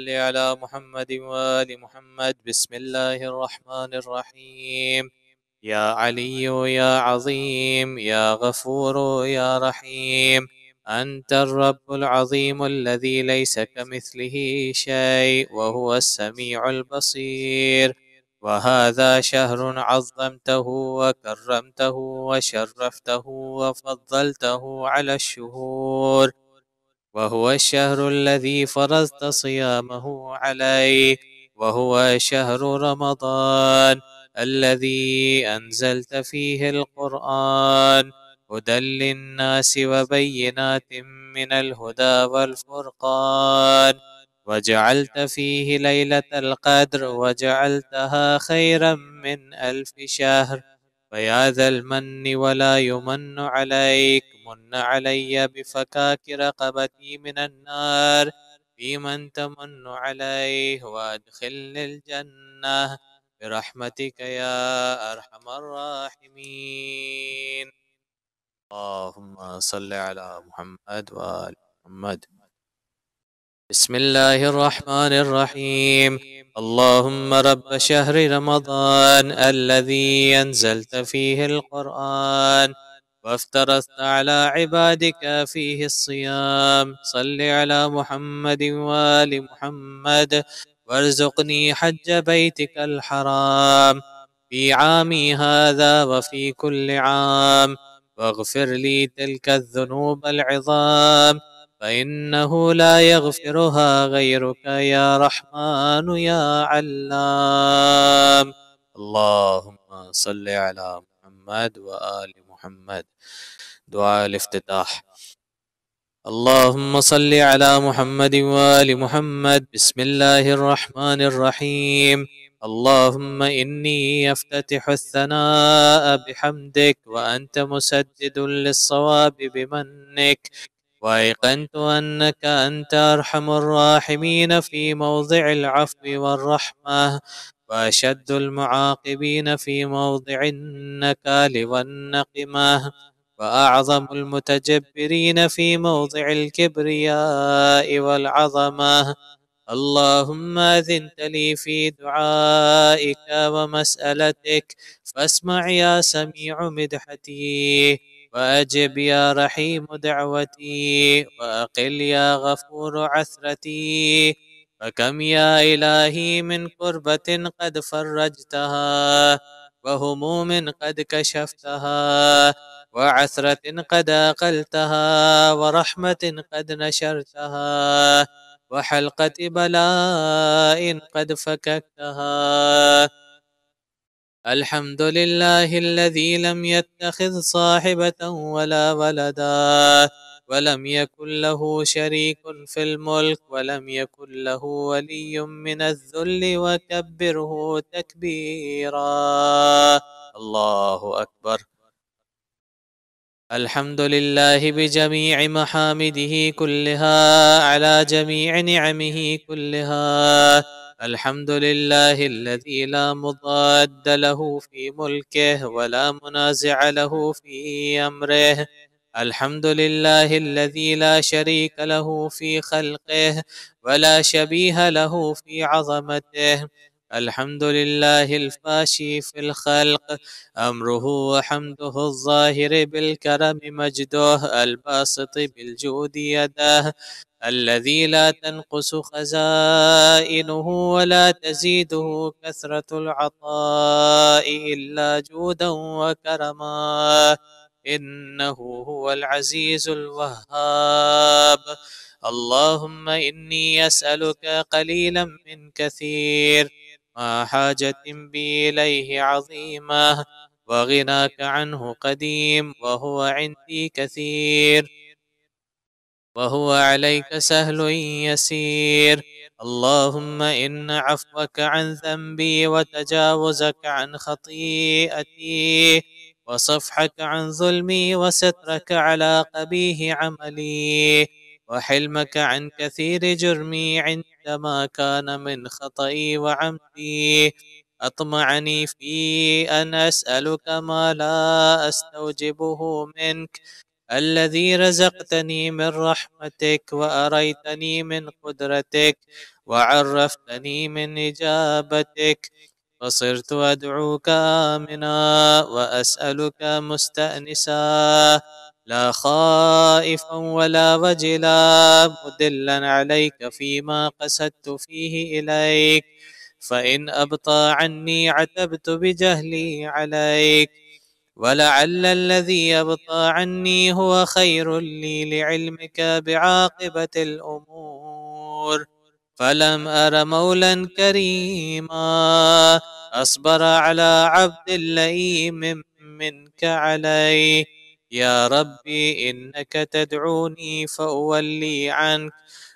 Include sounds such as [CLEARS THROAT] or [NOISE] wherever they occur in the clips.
صل على محمد وآل محمد بسم الله الرحمن الرحيم يا علي يا عظيم يا غفور يا رحيم أنت الرب العظيم الذي ليس كمثله شيء وهو السميع البصير وهذا شهر عظمته وكرمته وشرفته وفضلته على الشهور وهو الشهر الذي فرضت صيامه عليه وهو شهر رمضان الذي أنزلت فيه القرآن هدى للناس وبينات من الهدى والفرقان وجعلت فيه ليلة القدر وجعلتها خيرا من ألف شهر فيا ذا المن ولا يمن عليك تمن علي بفكاك رقبتي من النار فيمن تمن عليه وادخلني الجنة برحمتك يا أرحم الراحمين اللهم صل على محمد وآل محمد بسم الله الرحمن الرحيم اللهم رب شهر رمضان الذي أنزلت فيه القرآن وافترضت على عبادك فيه الصيام صل على محمد وآل محمد وارزقني حج بيتك الحرام في عامي هذا وفي كل عام واغفر لي تلك الذنوب العظام فإنه لا يغفرها غيرك يا رحمن يا علام اللهم صل على محمد وآل محمد دعاء الافتتاح اللهم صل على محمد وآل محمد بسم الله الرحمن الرحيم اللهم إني أفتتح الثناء بحمدك وأنت مسدد للصواب بمنك وأيقنت أنك أنت أرحم الراحمين في موضع العفو والرحمة وأشد المعاقبين في موضع النكال والنقمة وأعظم المتجبرين في موضع الكبرياء والعظمة اللهم أذنت لي في دعائك ومسألتك فاسمع يا سميع مدحتي وأجب يا رحيم دعوتي وأقل يا غفور عثرتي فكم يا إلهي من كربة قد فرجتها وهموم قد كشفتها وعثرة قد أقلتها ورحمة قد نشرتها وحلقة بلاء قد فككتها الحمد لله الذي لم يتخذ صاحبة ولا ولدا ولم يكن له شريك في الملك ولم يكن له ولي من الذل وكبره تكبيرا الله أكبر الحمد لله بجميع محامده كلها على جميع نعمه كلها الحمد لله الذي لا مضاد له في ملكه ولا منازع له في أمره الحمد لله الذي لا شريك له في خلقه ولا شبيه له في عظمته الحمد لله الفاشي في الخلق أمره وحمده الظاهر بالكرم مجده الباسط بالجود يده الذي لا تنقص خزائنه ولا تزيده كثرة العطاء إلا جودا وكرما إنه هو العزيز الوهاب اللهم إني أسألك قليلا من كثير ما حاجة بي إليه عظيمة وغناك عنه قديم وهو عندي كثير وهو عليك سهل يسير اللهم إن عفوك عن ذنبي وتجاوزك عن خطيئتي وصفحك عن ظلمي وسترك على قبيه عملي وحلمك عن كثير جرمي عندما كان من خطئي وعمدي أطمعني في أن أسألك ما لا أستوجبه منك الذي رزقتني من رحمتك وأريتني من قدرتك وعرفتني من إجابتك فصرت أدعوك آمنا وأسألك مستأنسا لا خائفا ولا وجلا مدلا عليك فيما قصدت فيه إليك فإن أبطى عني عتبت بجهلي عليك ولعل الذي يبطى عني هو خير لي لعلمك بعاقبة الأمور فلم أر مولا كريما أصبر على عبد اللئيم منك علي يا ربي إنك تدعوني فأولي عنك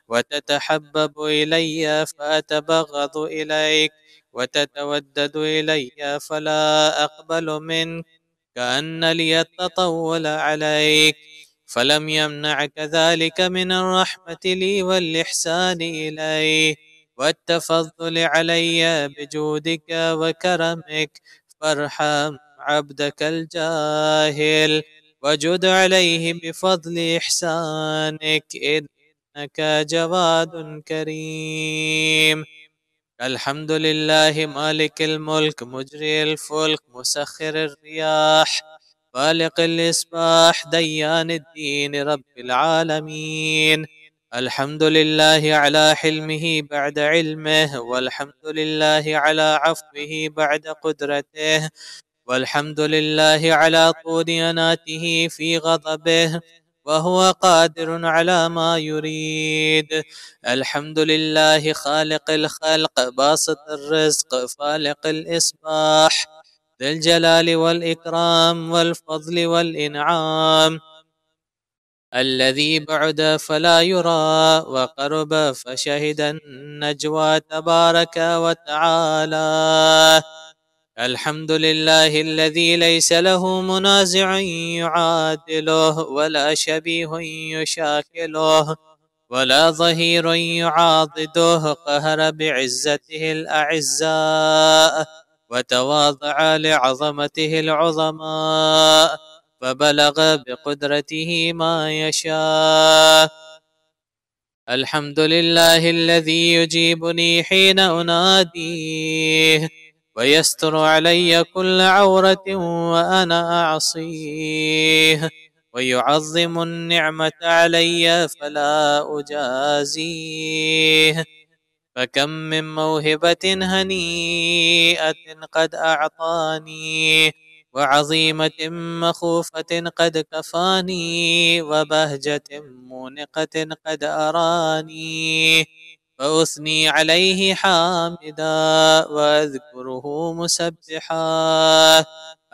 وتتحبب إلي فأتبغض إليك وتتودد إلي فلا أقبل منك كأن لي التطول عليك فلم يمنعك ذلك من الرحمة لي والإحسان إلي والتفضل علي بجودك وكرمك فارحم عبدك الجاهل وجد عليه بفضل إحسانك إنك جواد كريم الحمد لله مالك الملك مجري الفلك مسخر الرياح فالق الإصباح ديان الدين رب العالمين الحمد لله على حلمه بعد علمه والحمد لله على عفوه بعد قدرته والحمد لله على طول أناته في غضبه وهو قادر على ما يريد الحمد لله خالق الخلق باسط الرزق فالق الإصباح ذا الجلال والإكرام والفضل والإنعام الذي بعد فلا يرى وقرب فشهد النجوى تبارك وتعالى الحمد لله الذي ليس له منازع يعادله ولا شبيه يشاكله ولا ظهير يعاضده قهر بعزته الأعزاء وتواضع لعظمته العظماء فبلغ بقدرته ما يشاء الحمد لله الذي يجيبني حين أناديه ويستر علي كل عورة وأنا أعصيه ويعظم النعمة علي فلا أجازيه فكم من موهبة هنيئة قد أعطاني وعظيمة مخوفة قد كفاني وبهجة مونقة قد أراني فأثني عليه حامدا وأذكره مسبحا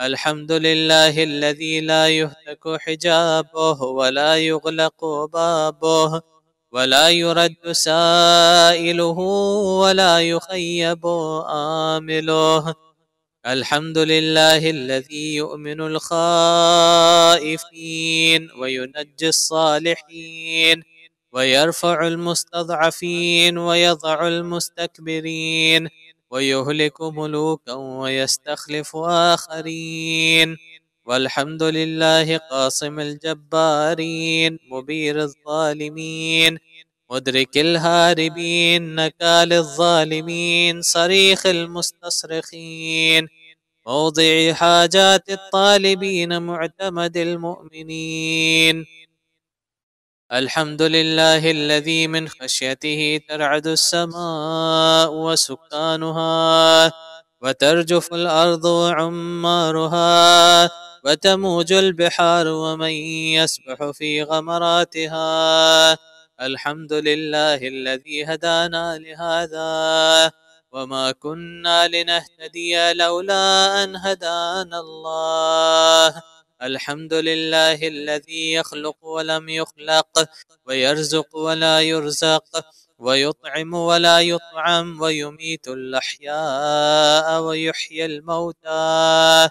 الحمد لله الذي لا يهتك حجابه ولا يغلق بابه ولا يرد سائله ولا يخيب آمله الحمد لله الذي يؤمن الخائفين وينجي الصالحين ويرفع المستضعفين ويضع المستكبرين ويهلك ملوكا ويستخلف آخرين والحمد لله قاصم الجبارين مبير الظالمين مدرك الهاربين نكال الظالمين صريخ المستصرخين موضع حاجات الطالبين معتمد المؤمنين الحمد لله الذي من خشيته ترعد السماء وسكانها وترجف الأرض وعمارها وتموج البحار ومن يسبح في غمراتها الحمد لله الذي هدانا لهذا وما كنا لنهتدي لولا أن هدانا الله الحمد لله الذي يخلق ولم يخلق ويرزق ولا يرزق ويطعم ولا يطعم ويميت الأحياء ويحيي الموتى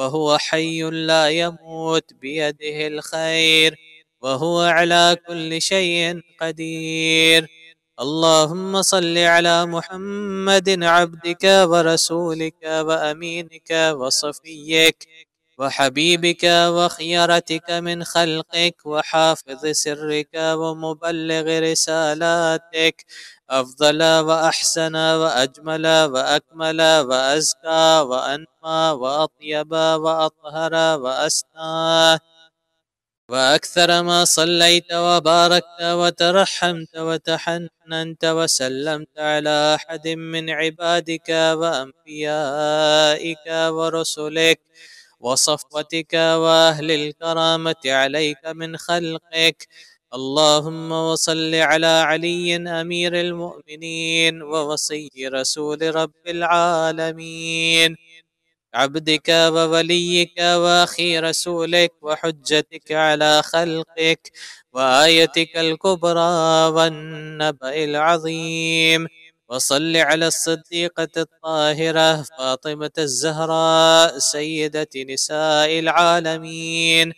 وهو حي لا يموت بيده الخير وهو على كل شيء قدير اللهم صل على محمد عبدك ورسولك وامينك وصفيك وحبيبك وخيرتك من خلقك وحافظ سرك ومبلغ رسالاتك أفضل وأحسن وأجمل وأكمل وأزكى وأنمى وأطيب وأطهر وأسنى وأكثر ما صليت وباركت وترحمت وتحننت وسلمت على أحد من عبادك وأنبيائك ورسلك وصفوتك وأهل الكرامة عليك من خلقك اللهم وصل على علي امير المؤمنين ووصي رسول رب العالمين عبدك ووليك واخي رسولك وحجتك على خلقك وايتك الكبرى والنبا العظيم وصل على الصديقة الطاهرة فاطمة الزهراء سيدة نساء العالمين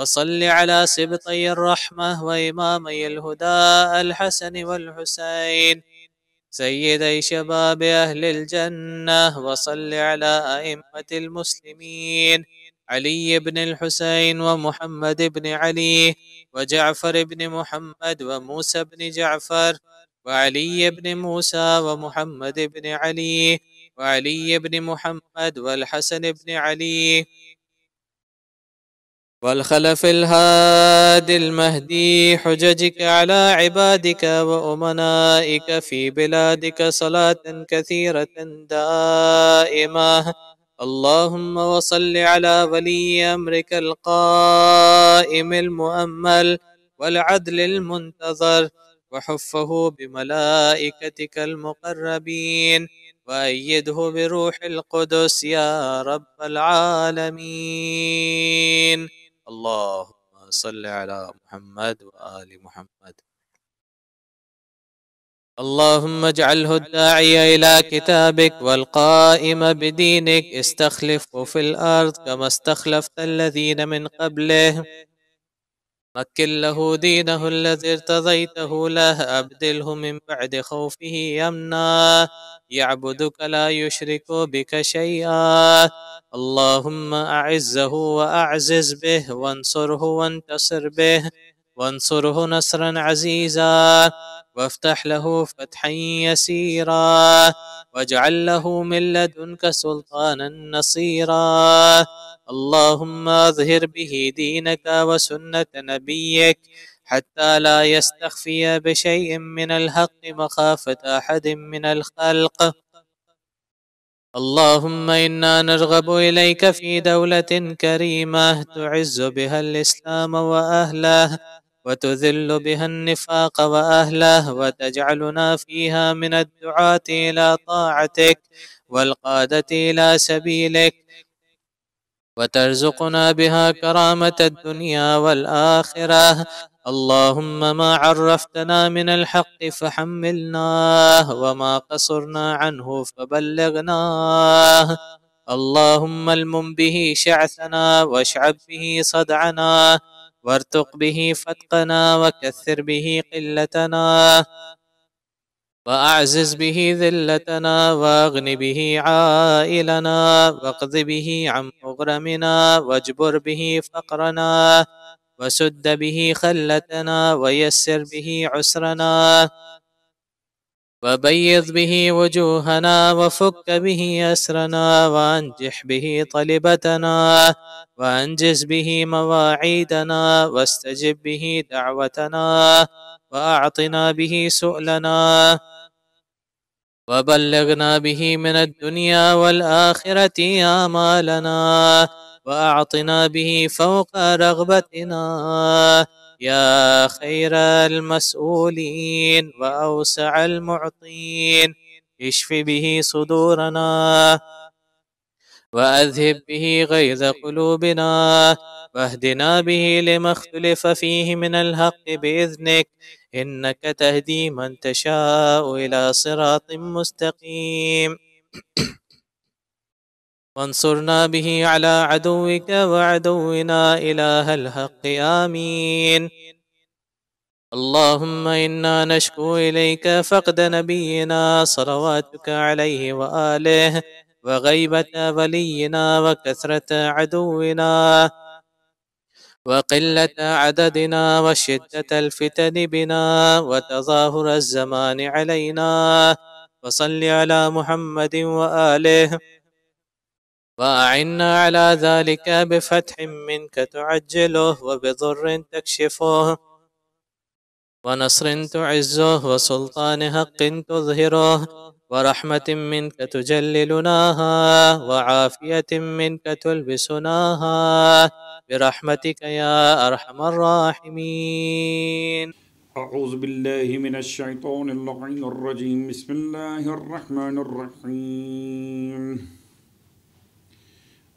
وصل على سبطي الرحمة وإمامي الهدى الحسن والحسين سيدي شباب أهل الجنة وصل على أئمة المسلمين علي بن الحسين ومحمد بن علي وجعفر بن محمد وموسى بن جعفر وعلي بن موسى ومحمد بن علي وعلي بن محمد والحسن بن علي والخلف الهادي المهدي حججك على عبادك وأمنائك في بلادك صلاة كثيرة دائمة اللهم وصل على ولي أمرك القائم المؤمل والعدل المنتظر وحفه بملائكتك المقربين وأيده بروح القدس يا رب العالمين اللهم صل على محمد وآل محمد اللهم اجعله الداعي إلى كتابك والقائم بدينك استخلفه في الأرض كما استخلفت الذين من قبله مكن له دينه الذي ارتضيته له أبدله من بعد خوفه يمنا يعبدك لا يشرك بك شيئا اللهم أعزه وأعزز به وانصره وانتصر به وانصره نصرا عزيزا وافتح له فتحا يسيرا واجعل له من لدنك سلطانا نصيرا اللهم اظهر به دينك وسنة نبيك حتى لا يستخفي بشيء من الحق مخافة أحد من الخلق اللهم إنا نرغب إليك في دولة كريمة تعز بها الإسلام وأهله وتذل بها النفاق وأهله وتجعلنا فيها من الدعاة إلى طاعتك والقادة إلى سبيلك وترزقنا بها كرامة الدنيا والآخرة اللهم ما عرفتنا من الحق فحملناه وما قصرنا عنه فبلغناه اللهم المم به شعثنا واشعب به صدعنا وارتق به فتقنا وكثر به قلتنا وأعزز به ذلتنا واغن به عائلنا واقض به عن مغرمنا واجبر به فقرنا وسد به خلتنا ويسر به عسرنا وبيض به وجوهنا وفك به أسرنا وأنجح به طلبتنا وأنجز به مواعيدنا واستجب به دعوتنا وأعطنا به سؤلنا وبلغنا به من الدنيا والآخرة آمالنا وأعطنا به فوق رغبتنا يا خير المسؤولين وأوسع المعطين اشف به صدورنا وأذهب به غيظ قلوبنا واهدنا به لما اختلف فيه من الحق بإذنك إنك تهدي من تشاء إلى صراط مستقيم [CLEARS THROAT] وانصرنا به على عدوك وعدونا إله الحق آمين اللهم إنا نشكو إليك فقد نبينا صلواتك عليه وآله وغيبة ولينا وكثرة عدونا وقلة عددنا وشدة الفتن بنا وتظاهر الزمان علينا وصل على محمد وآله وأعنا على ذلك بفتح منك تعجله وبضر تكشفه ونصر تعزه وسلطان حق تظهره ورحمة منك تجللناها وعافية منك تلبسناها برحمتك يا أرحم الراحمين أعوذ بالله من الشيطان اللعين الرجيم بسم الله الرحمن الرحيم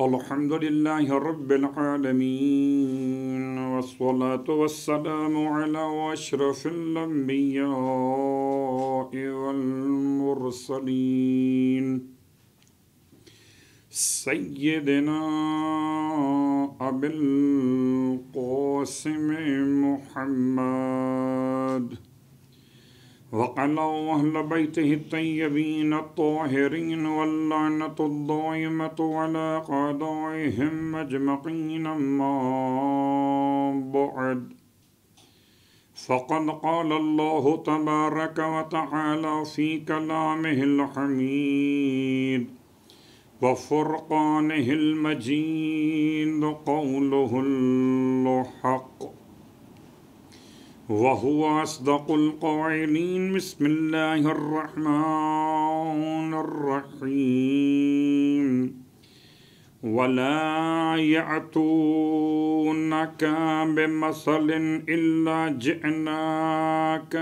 الحمد لله رب العالمين والصلاة والسلام على أشرف الأنبياء والمرسلين سيدنا أبي القاسم محمد وقال أهل بيته الطيبين الطاهرين واللعنة الضائمة على قضائهم أجمعين ما بعد فقد قال الله تبارك وتعالى في كلامه الحميد وفرقانه المجيد قوله الحق وهو أصدق القائلين بسم الله الرحمن الرحيم ولا يأتونك بمثل إلا جئناك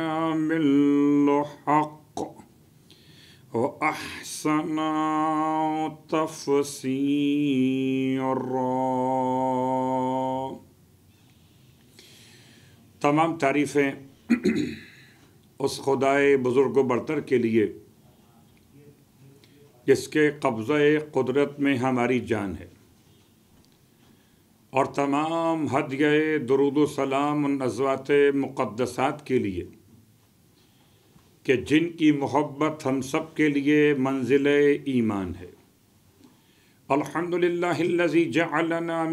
بالحق وأحسن تفسيرا تمام تعریفیں اس خدائے بزرگ و برتر کے لیے جس کے قبضہ قدرت میں ہماری جان ہے اور تمام ہدگۂ درود و سلام ان نزوات مقدسات کے لیے کہ جن کی محبت ہم سب کے لیے منزل ایمان ہے الحمد للہ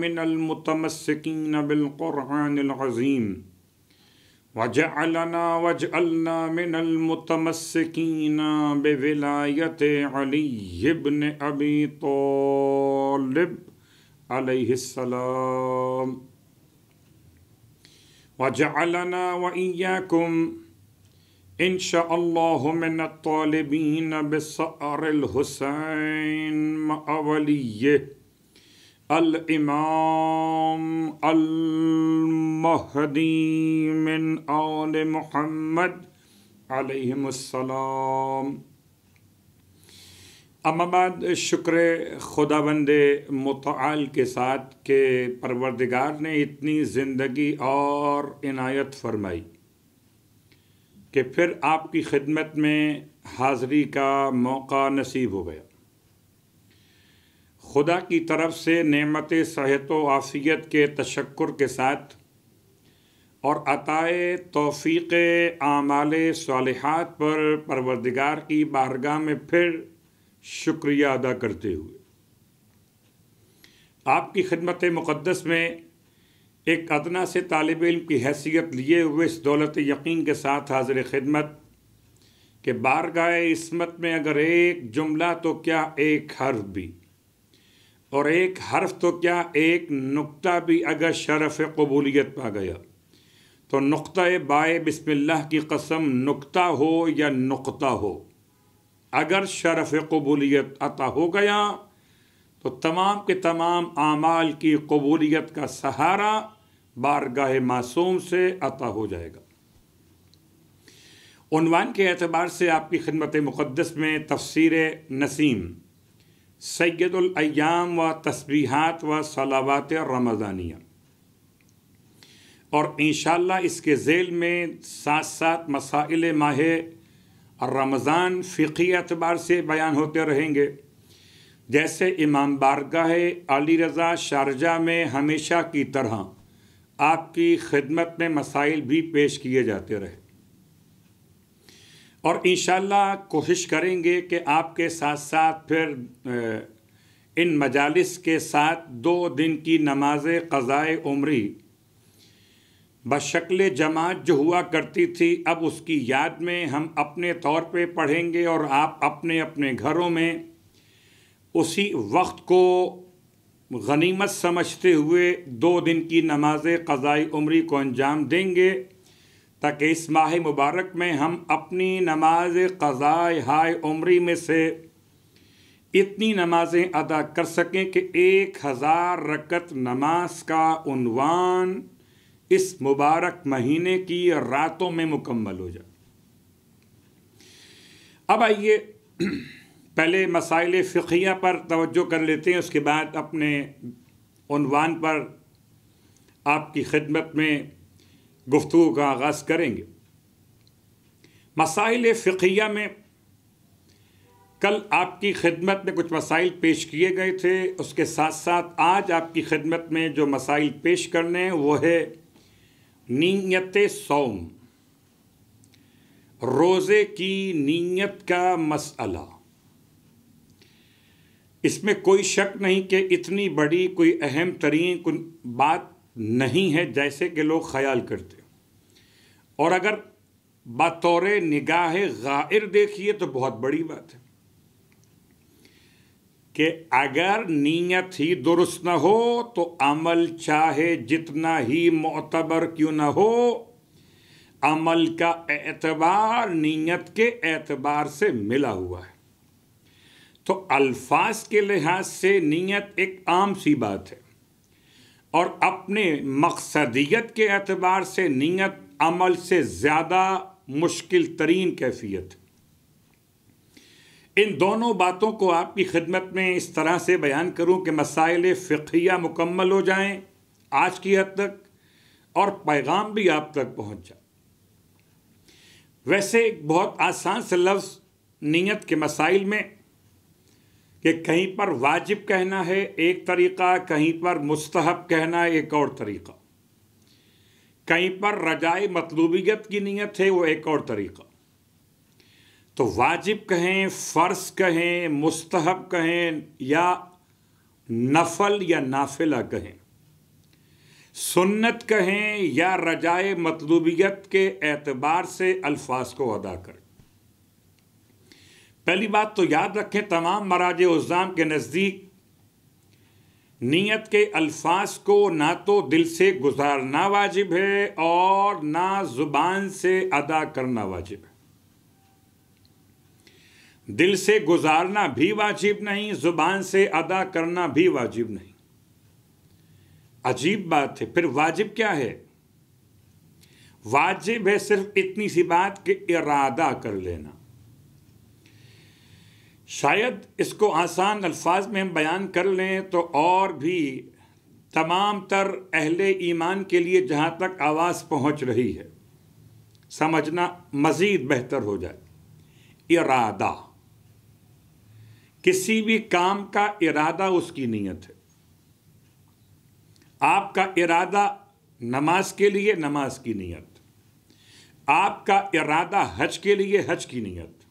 من المتمسکین بالقرآن العظیم وجعلنا وجعلنا من المتمسكين بولاية علي بن أبي طالب عليه السلام وجعلنا وإياكم إن شاء الله من الطالبين بصأر الحسين مع وليه الإمام الم من آل محمد علیہم السلام اما بعد شکر خدا بند متعال کے ساتھ کہ پروردگار نے اتنی زندگی اور عنایت فرمائی کہ پھر آپ کی خدمت میں حاضری کا موقع نصیب ہو گیا خدا کی طرف سے نعمت صحت و عافیت کے تشکر کے ساتھ اور عطائے توفیق اعمال صالحات پر پروردگار کی بارگاہ میں پھر شکریہ ادا کرتے ہوئے آپ کی خدمت مقدس میں ایک ادنا سے طالب علم کی حیثیت لیے ہوئے اس دولت یقین کے ساتھ حاضر خدمت کہ بارگاہ عصمت میں اگر ایک جملہ تو کیا ایک حرف بھی اور ایک حرف تو کیا ایک نکتہ بھی اگر شرف قبولیت پا گیا تو نقطہ بائے بسم اللہ کی قسم نقطہ ہو یا نقطہ ہو اگر شرف قبولیت عطا ہو گیا تو تمام کے تمام اعمال کی قبولیت کا سہارا بارگاہ معصوم سے عطا ہو جائے گا عنوان کے اعتبار سے آپ کی خدمت مقدس میں تفسیر نسیم سید الایام و تسبیحات و صلاوات رمضانیہ اور انشاءاللہ اس کے ذیل میں ساتھ ساتھ مسائل ماہ رمضان فقی اعتبار سے بیان ہوتے رہیں گے جیسے امام بارگاہ علی رضا شارجہ میں ہمیشہ کی طرح آپ کی خدمت میں مسائل بھی پیش کیے جاتے رہے اور انشاءاللہ کوشش کریں گے کہ آپ کے ساتھ ساتھ پھر ان مجالس کے ساتھ دو دن کی نماز قضائے عمری بشکل جماعت جو ہوا کرتی تھی اب اس کی یاد میں ہم اپنے طور پہ پڑھیں گے اور آپ اپنے اپنے گھروں میں اسی وقت کو غنیمت سمجھتے ہوئے دو دن کی نماز قضائی عمری کو انجام دیں گے تاکہ اس ماہ مبارک میں ہم اپنی نماز قضائے ہائے عمری میں سے اتنی نمازیں ادا کر سکیں کہ ایک ہزار رکت نماز کا عنوان اس مبارک مہینے کی راتوں میں مکمل ہو جائے اب آئیے پہلے مسائل فقیہ پر توجہ کر لیتے ہیں اس کے بعد اپنے عنوان پر آپ کی خدمت میں گفتگو کا آغاز کریں گے مسائل فقیہ میں کل آپ کی خدمت میں کچھ مسائل پیش کیے گئے تھے اس کے ساتھ ساتھ آج آپ کی خدمت میں جو مسائل پیش کرنے ہیں وہ ہے نیت سوم روزے کی نیت کا مسئلہ اس میں کوئی شک نہیں کہ اتنی بڑی کوئی اہم ترین بات نہیں ہے جیسے کہ لوگ خیال کرتے اور اگر بطور نگاہ غائر دیکھیے تو بہت بڑی بات ہے کہ اگر نیت ہی درست نہ ہو تو عمل چاہے جتنا ہی معتبر کیوں نہ ہو عمل کا اعتبار نیت کے اعتبار سے ملا ہوا ہے تو الفاظ کے لحاظ سے نیت ایک عام سی بات ہے اور اپنے مقصدیت کے اعتبار سے نیت عمل سے زیادہ مشکل ترین کیفیت ہے ان دونوں باتوں کو آپ کی خدمت میں اس طرح سے بیان کروں کہ مسائل فقیہ مکمل ہو جائیں آج کی حد تک اور پیغام بھی آپ تک پہنچ جائے ویسے ایک بہت آسان سے لفظ نیت کے مسائل میں کہ کہیں پر واجب کہنا ہے ایک طریقہ کہیں پر مستحب کہنا ہے ایک اور طریقہ کہیں پر رجائے مطلوبیت کی نیت ہے وہ ایک اور طریقہ تو واجب کہیں فرض کہیں مستحب کہیں یا نفل یا نافلہ کہیں سنت کہیں یا رجائے مطلوبیت کے اعتبار سے الفاظ کو ادا کریں پہلی بات تو یاد رکھیں تمام مراج الزام کے نزدیک نیت کے الفاظ کو نہ تو دل سے گزارنا واجب ہے اور نہ زبان سے ادا کرنا واجب ہے دل سے گزارنا بھی واجب نہیں زبان سے ادا کرنا بھی واجب نہیں عجیب بات ہے پھر واجب کیا ہے واجب ہے صرف اتنی سی بات کہ ارادہ کر لینا شاید اس کو آسان الفاظ میں ہم بیان کر لیں تو اور بھی تمام تر اہل ایمان کے لیے جہاں تک آواز پہنچ رہی ہے سمجھنا مزید بہتر ہو جائے ارادہ کسی بھی کام کا ارادہ اس کی نیت ہے آپ کا ارادہ نماز کے لیے نماز کی نیت آپ کا ارادہ حج کے لیے حج کی نیت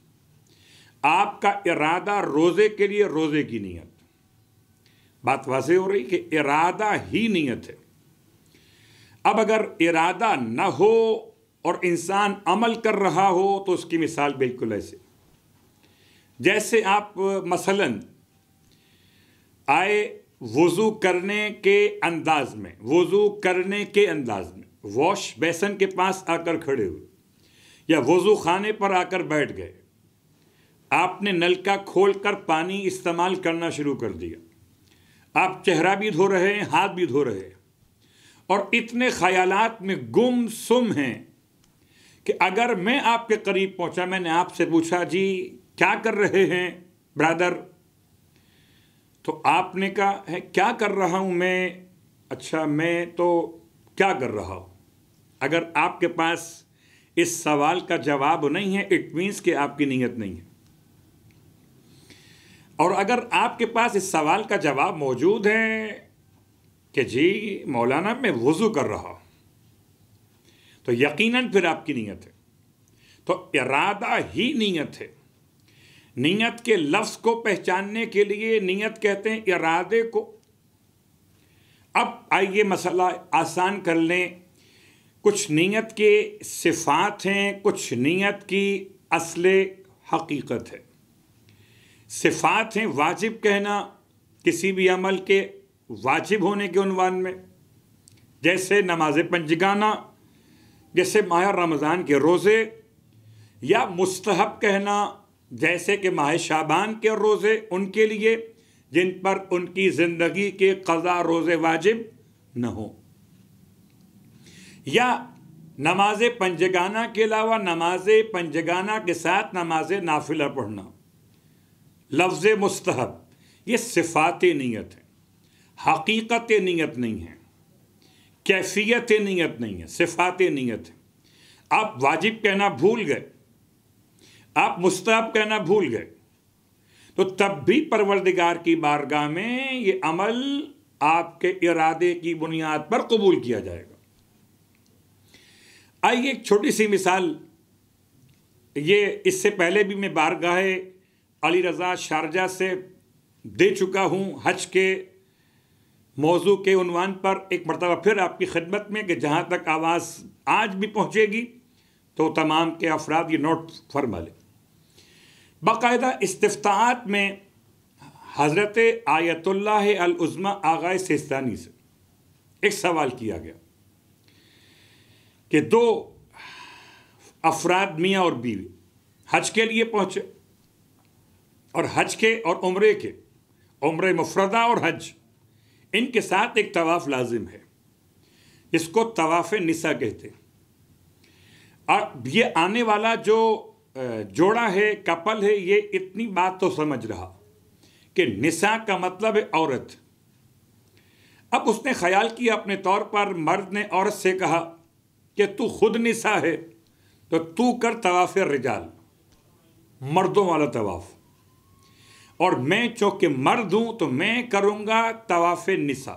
آپ کا ارادہ روزے کے لیے روزے کی نیت بات واضح ہو رہی کہ ارادہ ہی نیت ہے اب اگر ارادہ نہ ہو اور انسان عمل کر رہا ہو تو اس کی مثال بالکل ایسے جیسے آپ مثلا آئے وضو کرنے کے انداز میں وضو کرنے کے انداز میں واش بیسن کے پاس آ کر کھڑے ہوئے یا وضو خانے پر آ کر بیٹھ گئے آپ نے نلکا کھول کر پانی استعمال کرنا شروع کر دیا آپ چہرہ بھی دھو رہے ہیں ہاتھ بھی دھو رہے ہیں اور اتنے خیالات میں گم سم ہیں کہ اگر میں آپ کے قریب پہنچا میں نے آپ سے پوچھا جی کیا کر رہے ہیں برادر تو آپ نے کہا ہے کیا کر رہا ہوں میں اچھا میں تو کیا کر رہا ہوں اگر آپ کے پاس اس سوال کا جواب نہیں ہے اٹ مینس کہ آپ کی نیت نہیں ہے اور اگر آپ کے پاس اس سوال کا جواب موجود ہے کہ جی مولانا میں وضو کر رہا ہوں تو یقیناً پھر آپ کی نیت ہے تو ارادہ ہی نیت ہے نیت کے لفظ کو پہچاننے کے لیے نیت کہتے ہیں ارادے کو اب آئیے مسئلہ آسان کر لیں کچھ نیت کے صفات ہیں کچھ نیت کی اصل حقیقت ہے صفات ہیں واجب کہنا کسی بھی عمل کے واجب ہونے کے عنوان میں جیسے نماز پنجگانہ جیسے ماہ رمضان کے روزے یا مستحب کہنا جیسے کہ ماہ شابان کے روزے ان کے لیے جن پر ان کی زندگی کے قضا روزے واجب نہ ہو یا نماز پنجگانہ کے علاوہ نماز پنجگانہ کے ساتھ نماز نافلہ پڑھنا لفظ مستحب یہ صفات نیت ہے حقیقت نیت نہیں ہے کیفیت نیت نہیں ہے صفات نیت ہے آپ واجب کہنا بھول گئے آپ مستحب کہنا بھول گئے تو تب بھی پروردگار کی بارگاہ میں یہ عمل آپ کے ارادے کی بنیاد پر قبول کیا جائے گا آئیے ایک چھوٹی سی مثال یہ اس سے پہلے بھی میں بارگاہ علی رضا شارجہ سے دے چکا ہوں حج کے موضوع کے عنوان پر ایک مرتبہ پھر آپ کی خدمت میں کہ جہاں تک آواز آج بھی پہنچے گی تو تمام کے افراد یہ نوٹ فرما لیں باقاعدہ استفتاحات میں حضرت آیت اللہ العظمہ آغائے سیستانی سے ایک سوال کیا گیا کہ دو افراد میاں اور بیوی حج کے لیے پہنچے اور حج کے اور عمرے کے عمر مفردہ اور حج ان کے ساتھ ایک طواف لازم ہے جس کو طواف نسا کہتے ہیں اور یہ آنے والا جو جوڑا ہے کپل ہے یہ اتنی بات تو سمجھ رہا کہ نسا کا مطلب ہے عورت اب اس نے خیال کیا اپنے طور پر مرد نے عورت سے کہا کہ تو خود نسا ہے تو تو کر طواف رجال مردوں والا طواف اور میں چونکہ مرد ہوں تو میں کروں گا طواف نسا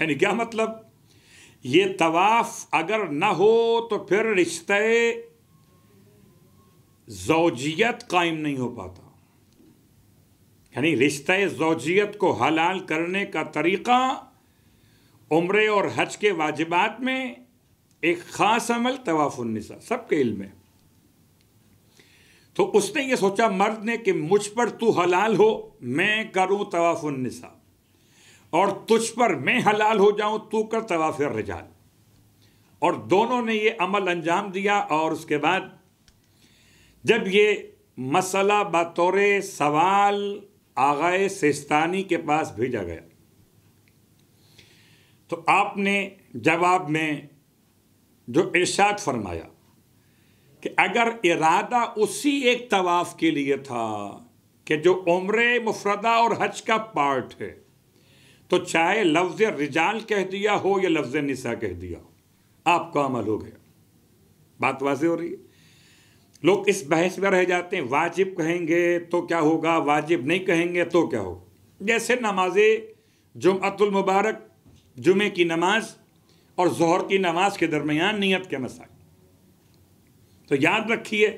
یعنی کیا مطلب یہ طواف اگر نہ ہو تو پھر رشتہ زوجیت قائم نہیں ہو پاتا یعنی رشتہ زوجیت کو حلال کرنے کا طریقہ عمرے اور حج کے واجبات میں ایک خاص عمل طواف النساء سب کے علم ہے تو اس نے یہ سوچا مرد نے کہ مجھ پر تو حلال ہو میں کروں طواف النساء اور تجھ پر میں حلال ہو جاؤں تو کر تواف الرجال اور دونوں نے یہ عمل انجام دیا اور اس کے بعد جب یہ مسئلہ بطور سوال آغائے سستانی کے پاس بھیجا گیا تو آپ نے جواب میں جو ارشاد فرمایا کہ اگر ارادہ اسی ایک طواف کے لیے تھا کہ جو عمر مفردہ اور حج کا پارٹ ہے تو چاہے لفظ رجال کہہ دیا ہو یا لفظ نساء کہہ دیا ہو آپ کا عمل ہو گیا بات واضح ہو رہی ہے لوگ اس بحث میں رہ جاتے ہیں واجب کہیں گے تو کیا ہوگا واجب نہیں کہیں گے تو کیا ہوگا جیسے نمازیں جمعت المبارک جمعے کی نماز اور ظہر کی نماز کے درمیان نیت کے مسائل تو یاد رکھیے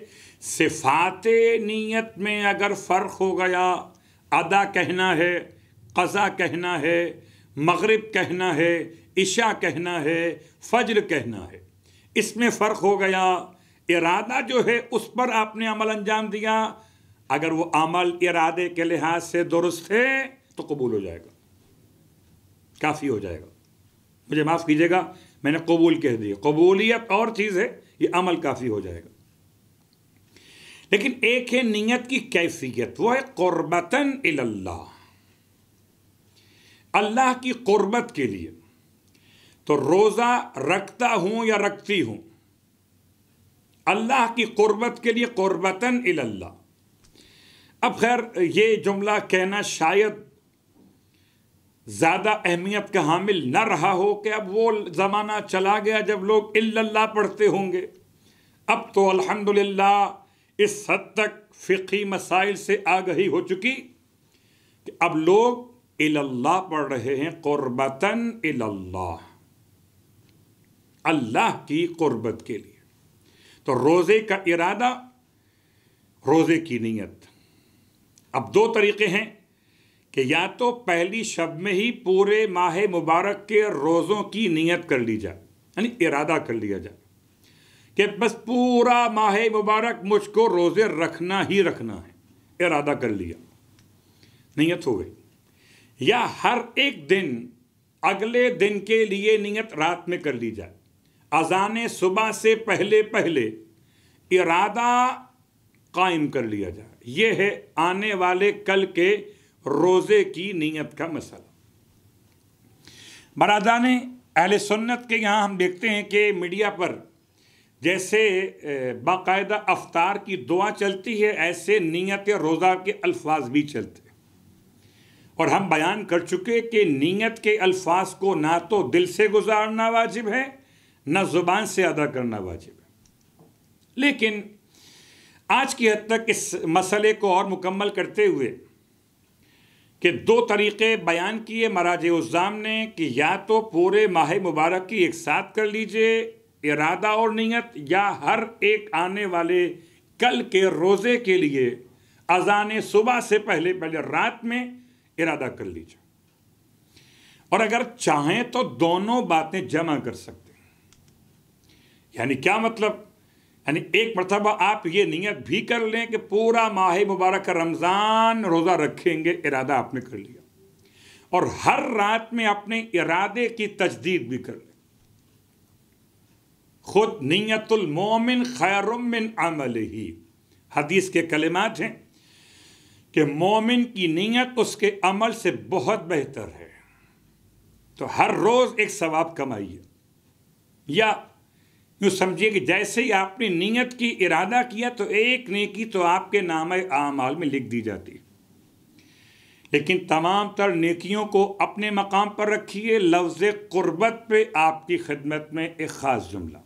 صفات نیت میں اگر فرق ہو گیا ادا کہنا ہے قضا کہنا ہے مغرب کہنا ہے عشاء کہنا ہے فجر کہنا ہے اس میں فرق ہو گیا ارادہ جو ہے اس پر آپ نے عمل انجام دیا اگر وہ عمل ارادے کے لحاظ سے درست ہے تو قبول ہو جائے گا کافی ہو جائے گا مجھے معاف کیجیے گا میں نے قبول کہہ دیا قبولیت اور چیز ہے یہ عمل کافی ہو جائے گا لیکن ایک ہے نیت کی کیفیت وہ ہے اللہ اللہ کی قربت کے لیے تو روزہ رکھتا ہوں یا رکھتی ہوں اللہ کی قربت کے لیے قربتاً اللہ اب خیر یہ جملہ کہنا شاید زیادہ اہمیت کا حامل نہ رہا ہو کہ اب وہ زمانہ چلا گیا جب لوگ اللہ پڑھتے ہوں گے اب تو الحمد اس حد تک فقی مسائل سے آگہی ہو چکی کہ اب لوگ اللہ پڑھ رہے ہیں قربتاً اللہ اللہ کی قربت کے لیے تو روزے کا ارادہ روزے کی نیت اب دو طریقے ہیں کہ یا تو پہلی شب میں ہی پورے ماہ مبارک کے روزوں کی نیت کر لی جائے یعنی ارادہ کر لیا جائے کہ بس پورا ماہ مبارک مجھ کو روزے رکھنا ہی رکھنا ہے ارادہ کر لیا نیت ہو گئی یا ہر ایک دن اگلے دن کے لیے نیت رات میں کر لی جائے اذان صبح سے پہلے پہلے ارادہ قائم کر لیا جائے یہ ہے آنے والے کل کے روزے کی نیت کا مسئلہ برادان اہل سنت کے یہاں ہم دیکھتے ہیں کہ میڈیا پر جیسے باقاعدہ افطار کی دعا چلتی ہے ایسے نیت روزہ کے الفاظ بھی چلتے ہیں اور ہم بیان کر چکے کہ نیت کے الفاظ کو نہ تو دل سے گزارنا واجب ہے نہ زبان سے ادا کرنا واجب ہے لیکن آج کی حد تک اس مسئلے کو اور مکمل کرتے ہوئے کہ دو طریقے بیان کیے مراج الزام نے کہ یا تو پورے ماہ مبارک کی ایک ساتھ کر لیجئے ارادہ اور نیت یا ہر ایک آنے والے کل کے روزے کے لیے اذان صبح سے پہلے پہلے رات میں ارادہ کر لیجئے اور اگر چاہیں تو دونوں باتیں جمع کر سکتے یعنی کیا مطلب یعنی ایک مرتبہ آپ یہ نیت بھی کر لیں کہ پورا ماہ مبارک کا رمضان روزہ رکھیں گے ارادہ آپ نے کر لیا اور ہر رات میں اپنے ارادے کی تجدید بھی کر لیں خود نیت المومن خیر من عمل ہی حدیث کے کلمات ہیں کہ مومن کی نیت اس کے عمل سے بہت بہتر ہے تو ہر روز ایک ثواب کمائیے یا یوں سمجھیے کہ جیسے ہی آپ نے نیت کی ارادہ کیا تو ایک نیکی تو آپ کے نام اعمال میں لکھ دی جاتی لیکن تمام تر نیکیوں کو اپنے مقام پر رکھیے لفظ قربت پہ آپ کی خدمت میں ایک خاص جملہ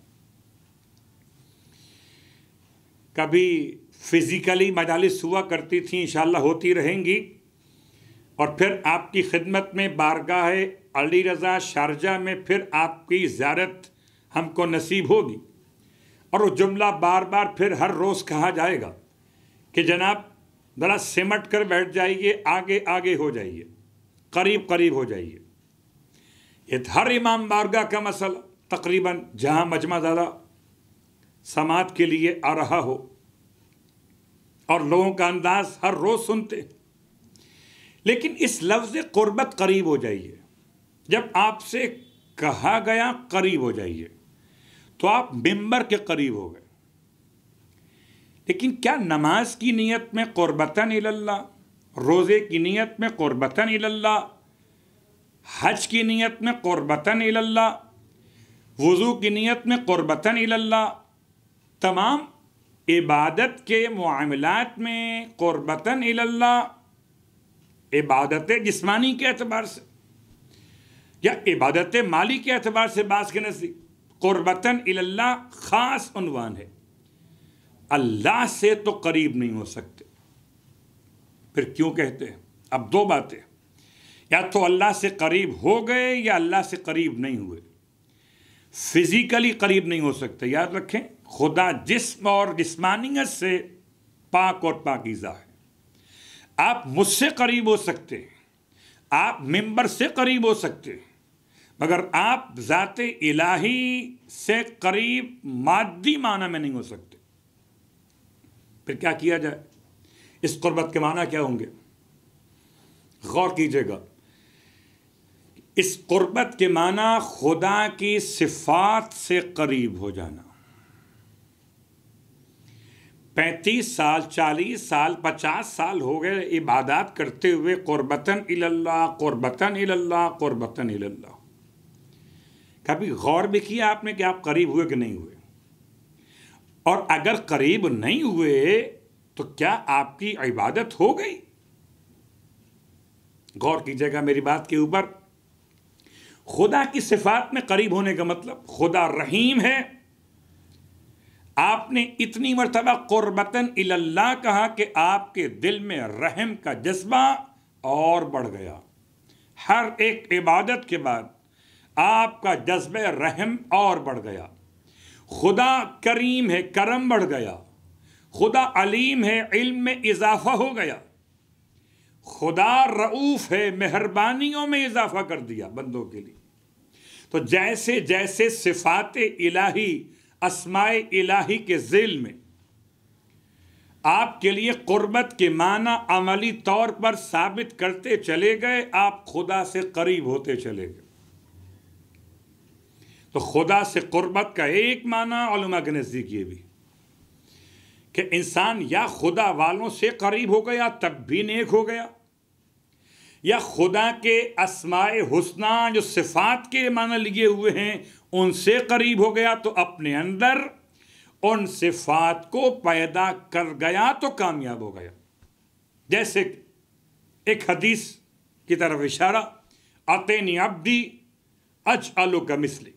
کبھی فزیکلی مجالس ہوا کرتی تھی انشاءاللہ ہوتی رہیں گی اور پھر آپ کی خدمت میں بارگاہ علی رضا شارجہ میں پھر آپ کی زیارت ہم کو نصیب ہوگی اور وہ جملہ بار بار پھر ہر روز کہا جائے گا کہ جناب ذرا سمٹ کر بیٹھ جائیے آگے آگے ہو جائیے قریب قریب ہو جائیے یہ ہر امام بارگاہ کا مسئلہ تقریباً جہاں مجمع زیادہ سماعت کے لیے آ رہا ہو اور لوگوں کا انداز ہر روز سنتے لیکن اس لفظ قربت قریب ہو جائیے جب آپ سے کہا گیا قریب ہو جائیے تو آپ ممبر کے قریب ہو گئے لیکن کیا نماز کی نیت میں قربتاً اللہ روزے کی نیت میں قربتاً اللہ حج کی نیت میں قربتاً اللہ وضو کی نیت میں قربتاً اللہ تمام عبادت کے معاملات میں قربتاً اللہ عبادت جسمانی کے اعتبار سے یا عبادت مالی کے اعتبار سے بعض کے نزدیک قربتاً اللہ خاص عنوان ہے اللہ سے تو قریب نہیں ہو سکتے پھر کیوں کہتے ہیں اب دو باتیں یا تو اللہ سے قریب ہو گئے یا اللہ سے قریب نہیں ہوئے فزیکلی قریب نہیں ہو سکتے یاد رکھیں خدا جسم اور جسمانیت سے پاک اور پاکیزہ ہے آپ مجھ سے قریب ہو سکتے ہیں آپ ممبر سے قریب ہو سکتے ہیں مگر آپ ذات الہی سے قریب مادی معنی میں نہیں ہو سکتے پھر کیا کیا جائے اس قربت کے معنی کیا ہوں گے غور کیجئے گا اس قربت کے معنی خدا کی صفات سے قریب ہو جانا پینتیس سال چالیس سال پچاس سال ہو گئے عبادات کرتے ہوئے قربتاً اللہ قربتاً اللہ قربتاً اللہ کبھی غور بھی کیا آپ نے کہ آپ قریب ہوئے کہ نہیں ہوئے اور اگر قریب نہیں ہوئے تو کیا آپ کی عبادت ہو گئی غور کیجیے گا میری بات کے اوپر خدا کی صفات میں قریب ہونے کا مطلب خدا رحیم ہے آپ نے اتنی مرتبہ قربتاً اللہ کہا کہ آپ کے دل میں رحم کا جذبہ اور بڑھ گیا ہر ایک عبادت کے بعد آپ کا جذب رحم اور بڑھ گیا خدا کریم ہے کرم بڑھ گیا خدا علیم ہے علم میں اضافہ ہو گیا خدا رعوف ہے مہربانیوں میں اضافہ کر دیا بندوں کے لیے تو جیسے جیسے صفات الہی اسماء الہی کے ذیل میں آپ کے لیے قربت کے معنی عملی طور پر ثابت کرتے چلے گئے آپ خدا سے قریب ہوتے چلے گئے تو خدا سے قربت کا ایک معنی علماء کے نزدیک یہ بھی کہ انسان یا خدا والوں سے قریب ہو گیا تب بھی نیک ہو گیا یا خدا کے اسماء حسنہ جو صفات کے معنی لیے ہوئے ہیں ان سے قریب ہو گیا تو اپنے اندر ان صفات کو پیدا کر گیا تو کامیاب ہو گیا جیسے ایک حدیث کی طرف اشارہ عطینی عبدی اج الو کا مثلی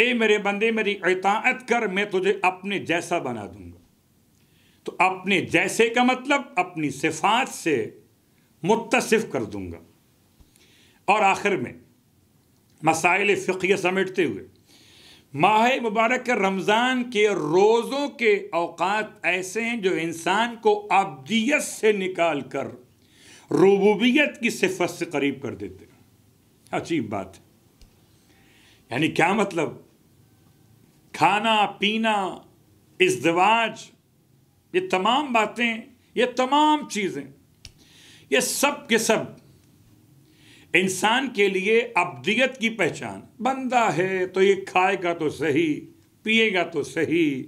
اے میرے بندے میری اطاعت کر میں تجھے اپنے جیسا بنا دوں گا تو اپنے جیسے کا مطلب اپنی صفات سے متصف کر دوں گا اور آخر میں مسائل فقیہ سمیٹتے ہوئے ماہ مبارک رمضان کے روزوں کے اوقات ایسے ہیں جو انسان کو ابدیت سے نکال کر ربوبیت کی صفت سے قریب کر دیتے ہیں عجیب بات ہے یعنی کیا مطلب کھانا پینا ازدواج یہ تمام باتیں یہ تمام چیزیں یہ سب کے سب انسان کے لیے ابدیت کی پہچان بندہ ہے تو یہ کھائے گا تو صحیح پیے گا تو صحیح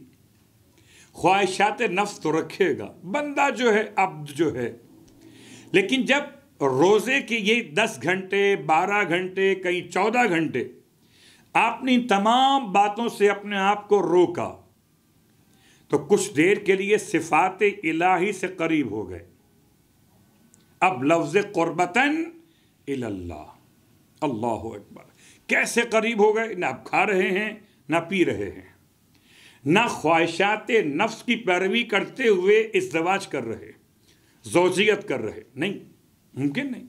خواہشات نفس تو رکھے گا بندہ جو ہے عبد جو ہے لیکن جب روزے کے یہ دس گھنٹے بارہ گھنٹے کہیں چودہ گھنٹے آپ نے تمام باتوں سے اپنے آپ کو روکا تو کچھ دیر کے لیے صفات الہی سے قریب ہو گئے اب لفظ قربتاً اللہ اللہ اکبر کیسے قریب ہو گئے نہ آپ کھا رہے ہیں نہ پی رہے ہیں نہ خواہشات نفس کی پیروی کرتے ہوئے ازدواج کر رہے زوجیت کر رہے نہیں ممکن نہیں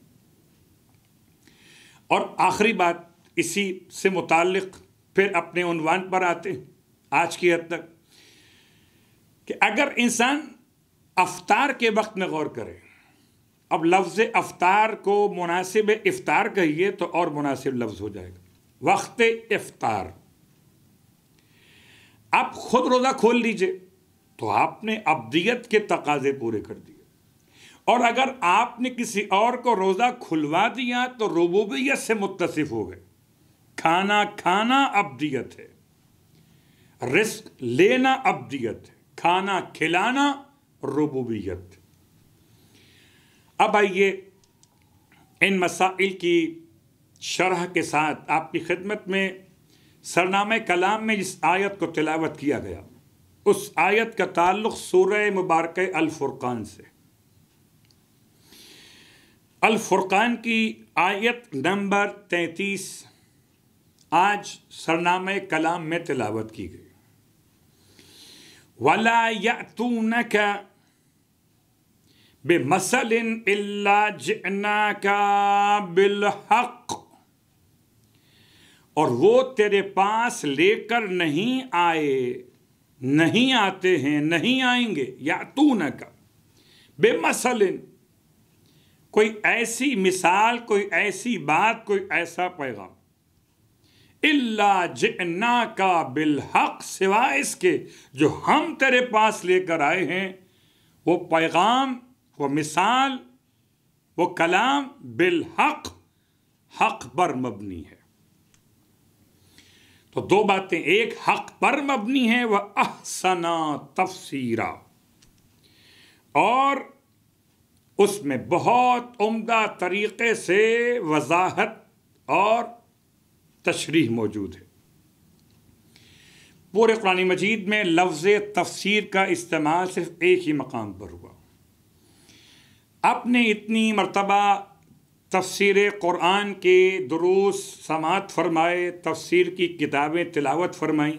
اور آخری بات اسی سے متعلق پھر اپنے عنوان پر آتے ہیں آج کی حد تک کہ اگر انسان افطار کے وقت میں غور کرے اب لفظ افطار کو مناسب افطار کہیے تو اور مناسب لفظ ہو جائے گا وقت افطار آپ خود روزہ کھول لیجئے تو آپ نے ابدیت کے تقاضے پورے کر دیے اور اگر آپ نے کسی اور کو روزہ کھلوا دیا تو ربوبیت سے متصف ہو گئے کھانا کھانا ابدیت ہے رسک لینا ابدیت ہے کھانا کھلانا ربوبیت اب آئیے ان مسائل کی شرح کے ساتھ آپ کی خدمت میں سرنامہ کلام میں جس آیت کو تلاوت کیا گیا اس آیت کا تعلق سورہ مبارک الفرقان سے الفرقان کی آیت نمبر تینتیس آج سرنامہ کلام میں تلاوت کی گئی ولا یا تو إِلَّا کیا بِالْحَقِّ بالحق اور وہ تیرے پاس لے کر نہیں آئے نہیں آتے ہیں نہیں آئیں گے یا تو نہ بے مسل کوئی ایسی مثال کوئی ایسی بات کوئی ایسا پیغام اللہ جنا کا بالحق اس کے جو ہم تیرے پاس لے کر آئے ہیں وہ پیغام وہ مثال وہ کلام بالحق حق پر مبنی ہے تو دو باتیں ایک حق پر مبنی ہے وہ احسنا تفسیرہ اور اس میں بہت عمدہ طریقے سے وضاحت اور تشریح موجود ہے پورے قرآن مجید میں لفظ تفسیر کا استعمال صرف ایک ہی مقام پر ہوا آپ نے اتنی مرتبہ تفسیر قرآن کے دروس سماعت فرمائے تفسیر کی کتابیں تلاوت فرمائیں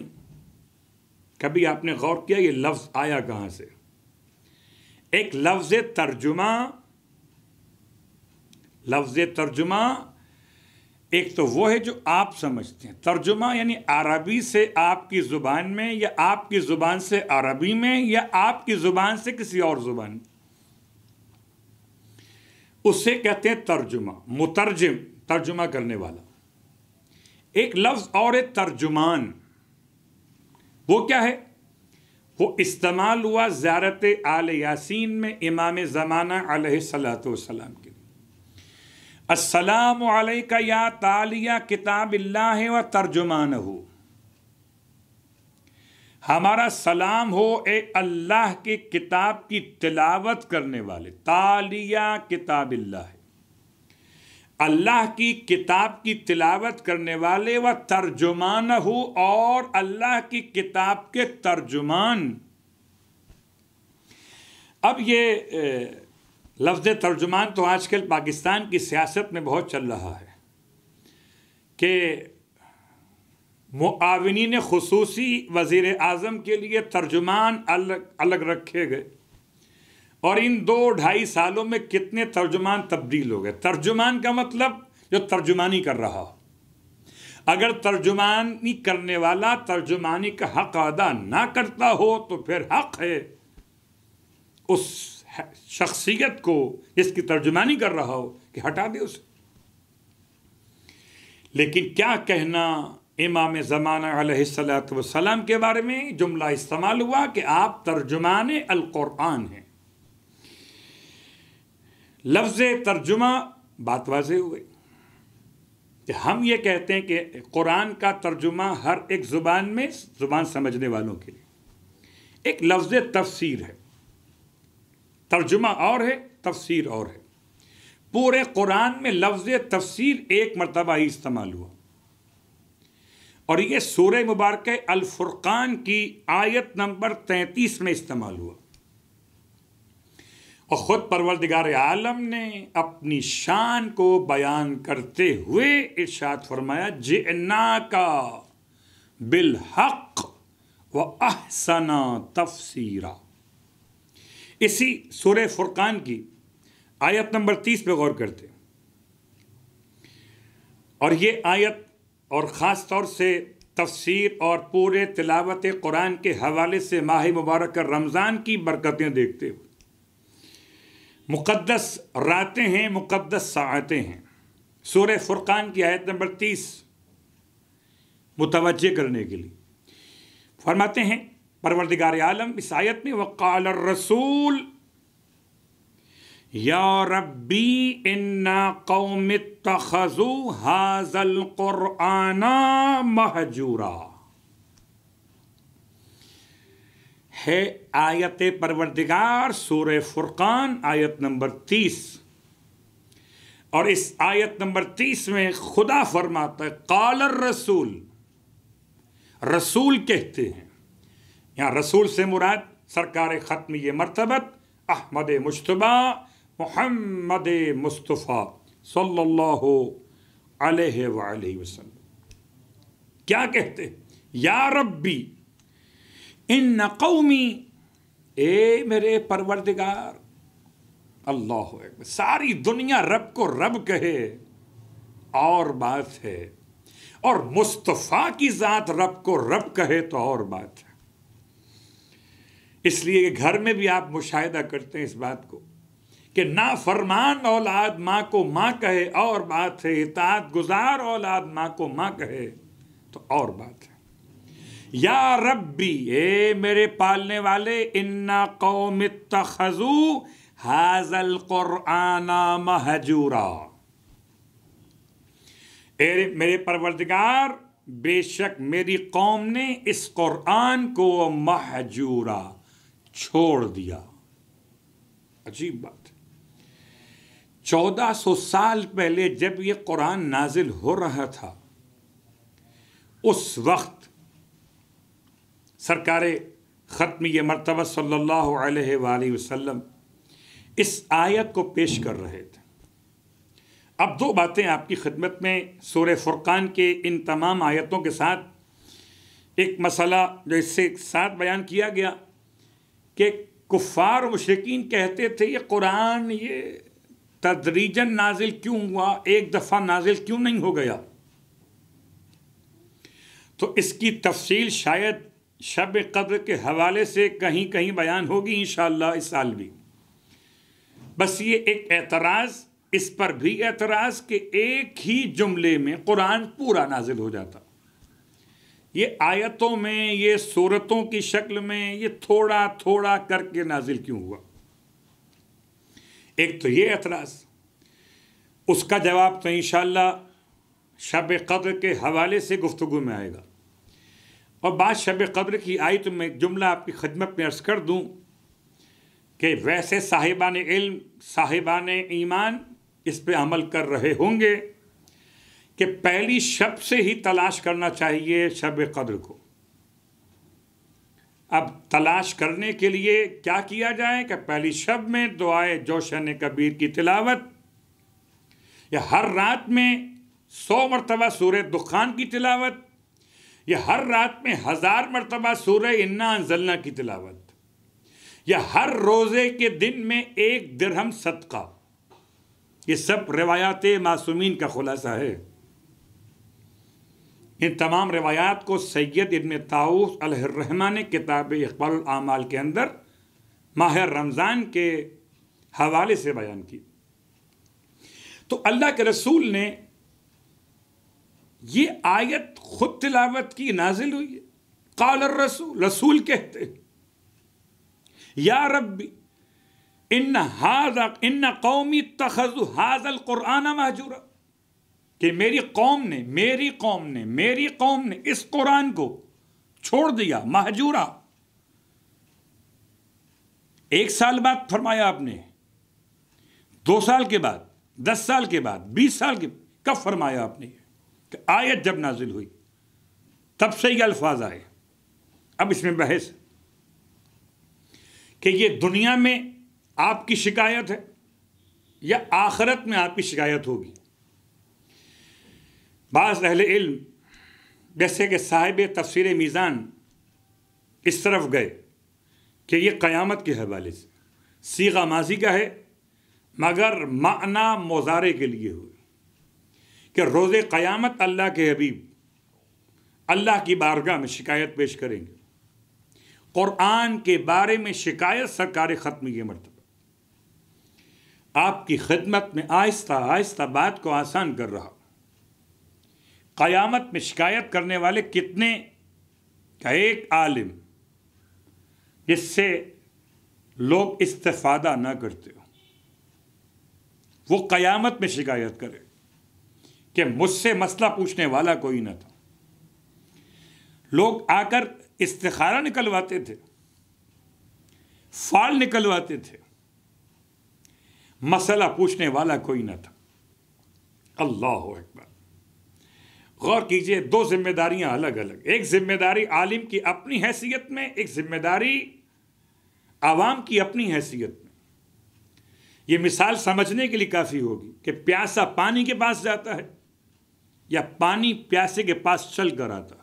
کبھی آپ نے غور کیا یہ لفظ آیا کہاں سے ایک لفظ ترجمہ لفظ ترجمہ ایک تو وہ ہے جو آپ سمجھتے ہیں ترجمہ یعنی عربی سے آپ کی زبان میں یا آپ کی زبان سے عربی میں یا آپ کی زبان سے کسی اور زبان اسے کہتے ہیں ترجمہ مترجم ترجمہ کرنے والا ایک لفظ اور ترجمان وہ کیا ہے وہ استعمال ہوا زیارت آل یاسین میں امام زمانہ والسلام کی السلام علیکہ یا تالیہ کتاب اللہ و ترجمان ہو ہمارا سلام ہو اے اللہ کی کتاب کی تلاوت کرنے والے تالیہ کتاب اللہ اللہ کی کتاب کی تلاوت کرنے والے و ترجمان ہو اور اللہ کی کتاب کے ترجمان اب یہ لفظ ترجمان تو آج کل پاکستان کی سیاست میں بہت چل رہا ہے کہ معاونین خصوصی وزیر اعظم کے لیے ترجمان الگ الگ رکھے گئے اور ان دو ڈھائی سالوں میں کتنے ترجمان تبدیل ہو گئے ترجمان کا مطلب جو ترجمانی کر رہا ہو اگر ترجمانی کرنے والا ترجمانی کا حق ادا نہ کرتا ہو تو پھر حق ہے اس شخصیت کو اس کی ترجمانی کر رہا ہو کہ ہٹا دے اسے لیکن کیا کہنا امام زمانہ السلاۃ والسلام کے بارے میں جملہ استعمال ہوا کہ آپ ترجمان القرآن ہیں لفظ ترجمہ بات واضح ہوئے ہم یہ کہتے ہیں کہ قرآن کا ترجمہ ہر ایک زبان میں زبان سمجھنے والوں کے ایک لفظ تفسیر ہے ترجمہ اور ہے تفسیر اور ہے پورے قرآن میں لفظ تفسیر ایک مرتبہ ہی استعمال ہوا اور یہ سورہ مبارکہ الفرقان کی آیت نمبر تینتیس میں استعمال ہوا اور خود پروردگار عالم نے اپنی شان کو بیان کرتے ہوئے ارشاد فرمایا جئنا کا بالحق و احسنا تفسیرہ اسی سورہ فرقان کی آیت نمبر تیس پہ غور کرتے اور یہ آیت اور خاص طور سے تفسیر اور پورے تلاوت قرآن کے حوالے سے ماہ مبارک رمضان کی برکتیں دیکھتے ہوئے مقدس راتیں ہیں مقدس ساعتیں ہیں سورہ فرقان کی آیت نمبر تیس متوجہ کرنے کے لیے فرماتے ہیں پروردگار عالم اس آیت میں یا ربی انا قوم اتخذوا هذا القرآن مہجورا ہے آیت پروردگار سورہ فرقان آیت نمبر تیس اور اس آیت نمبر تیس میں خدا فرماتا ہے قال الرسول رسول کہتے ہیں یہاں رسول سے مراد سرکار ختم یہ مرتبت احمد مشتبہ محمد مصطفیٰ صلی اللہ علیہ وآلہ وسلم کیا کہتے یا ربی ان قومی اے میرے پروردگار اللہ ساری دنیا رب کو رب کہے اور بات ہے اور مصطفیٰ کی ذات رب کو رب کہے تو اور بات ہے اس لیے کہ گھر میں بھی آپ مشاہدہ کرتے ہیں اس بات کو کہ نا فرمان اولاد ماں کو ماں کہے اور بات ہے اطاعت گزار اولاد ماں کو ماں کہے تو اور بات ہے یا ربی اے میرے پالنے والے انا اتخذو تخوض قرآن مہجورا میرے پروردگار بے شک میری قوم نے اس قرآن کو مہجورا چھوڑ دیا عجیب بات چودہ سو سال پہلے جب یہ قرآن نازل ہو رہا تھا اس وقت سرکار ختم یہ مرتبہ صلی اللہ علیہ وآلہ وسلم اس آیت کو پیش کر رہے تھے اب دو باتیں آپ کی خدمت میں سورہ فرقان کے ان تمام آیتوں کے ساتھ ایک مسئلہ جو اس سے ساتھ بیان کیا گیا کہ کفار و مشرقین کہتے تھے یہ قرآن یہ تدریجن نازل کیوں ہوا ایک دفعہ نازل کیوں نہیں ہو گیا تو اس کی تفصیل شاید شب قدر کے حوالے سے کہیں کہیں بیان ہوگی انشاءاللہ اس سال بھی بس یہ ایک اعتراض اس پر بھی اعتراض کہ ایک ہی جملے میں قرآن پورا نازل ہو جاتا یہ آیتوں میں یہ صورتوں کی شکل میں یہ تھوڑا تھوڑا کر کے نازل کیوں ہوا ایک تو یہ اعتراض اس کا جواب تو انشاءاللہ شب قدر کے حوالے سے گفتگو میں آئے گا اور بعد شب قدر کی آیت میں جملہ آپ کی خدمت میں عرض کر دوں کہ ویسے صاحبان علم صاحبان ایمان اس پہ عمل کر رہے ہوں گے کہ پہلی شب سے ہی تلاش کرنا چاہیے شب قدر کو اب تلاش کرنے کے لیے کیا کیا جائے کہ پہلی شب میں دعائے جوشن کبیر کی تلاوت یا ہر رات میں سو مرتبہ سورہ دخان کی تلاوت یا ہر رات میں ہزار مرتبہ سورہ انا انزلنا کی تلاوت یا ہر روزے کے دن میں ایک درہم صدقہ یہ سب روایات معصومین کا خلاصہ ہے ان تمام روایات کو سید ابن تاؤس علیہ نے کتاب اقبال اعمال کے اندر ماہ رمضان کے حوالے سے بیان کی تو اللہ کے رسول نے یہ آیت خود تلاوت کی نازل ہوئی ہے قال الرسول رسول کہتے یا ربی ان قومی تخذ حاضل القرآن محجورہ کہ میری قوم نے میری قوم نے میری قوم نے اس قرآن کو چھوڑ دیا مہجورا ایک سال بعد فرمایا آپ نے دو سال کے بعد دس سال کے بعد بیس سال کے کب فرمایا آپ نے کہ آیت جب نازل ہوئی تب سے یہ الفاظ آئے اب اس میں بحث کہ یہ دنیا میں آپ کی شکایت ہے یا آخرت میں آپ کی شکایت ہوگی بعض اہل علم جیسے کہ صاحب تفسیر میزان اس طرف گئے کہ یہ قیامت کے حوالے سے سیغہ ماضی کا ہے مگر معنی مزارے کے لیے ہوئے کہ روز قیامت اللہ کے حبیب اللہ کی بارگاہ میں شکایت پیش کریں گے قرآن کے بارے میں شکایت سرکار ختم یہ مرتبہ آپ کی خدمت میں آہستہ آہستہ بات کو آسان کر رہا قیامت میں شکایت کرنے والے کتنے کا ایک عالم جس سے لوگ استفادہ نہ کرتے ہو وہ قیامت میں شکایت کرے کہ مجھ سے مسئلہ پوچھنے والا کوئی نہ تھا لوگ آ کر استخارہ نکلواتے تھے فال نکلواتے تھے مسئلہ پوچھنے والا کوئی نہ تھا اللہ اکبر غور کیجئے دو ذمہ داریاں الگ الگ ایک ذمہ داری عالم کی اپنی حیثیت میں ایک ذمہ داری عوام کی اپنی حیثیت میں یہ مثال سمجھنے کے لیے کافی ہوگی کہ پیاسا پانی کے پاس جاتا ہے یا پانی پیاسے کے پاس چل کر آتا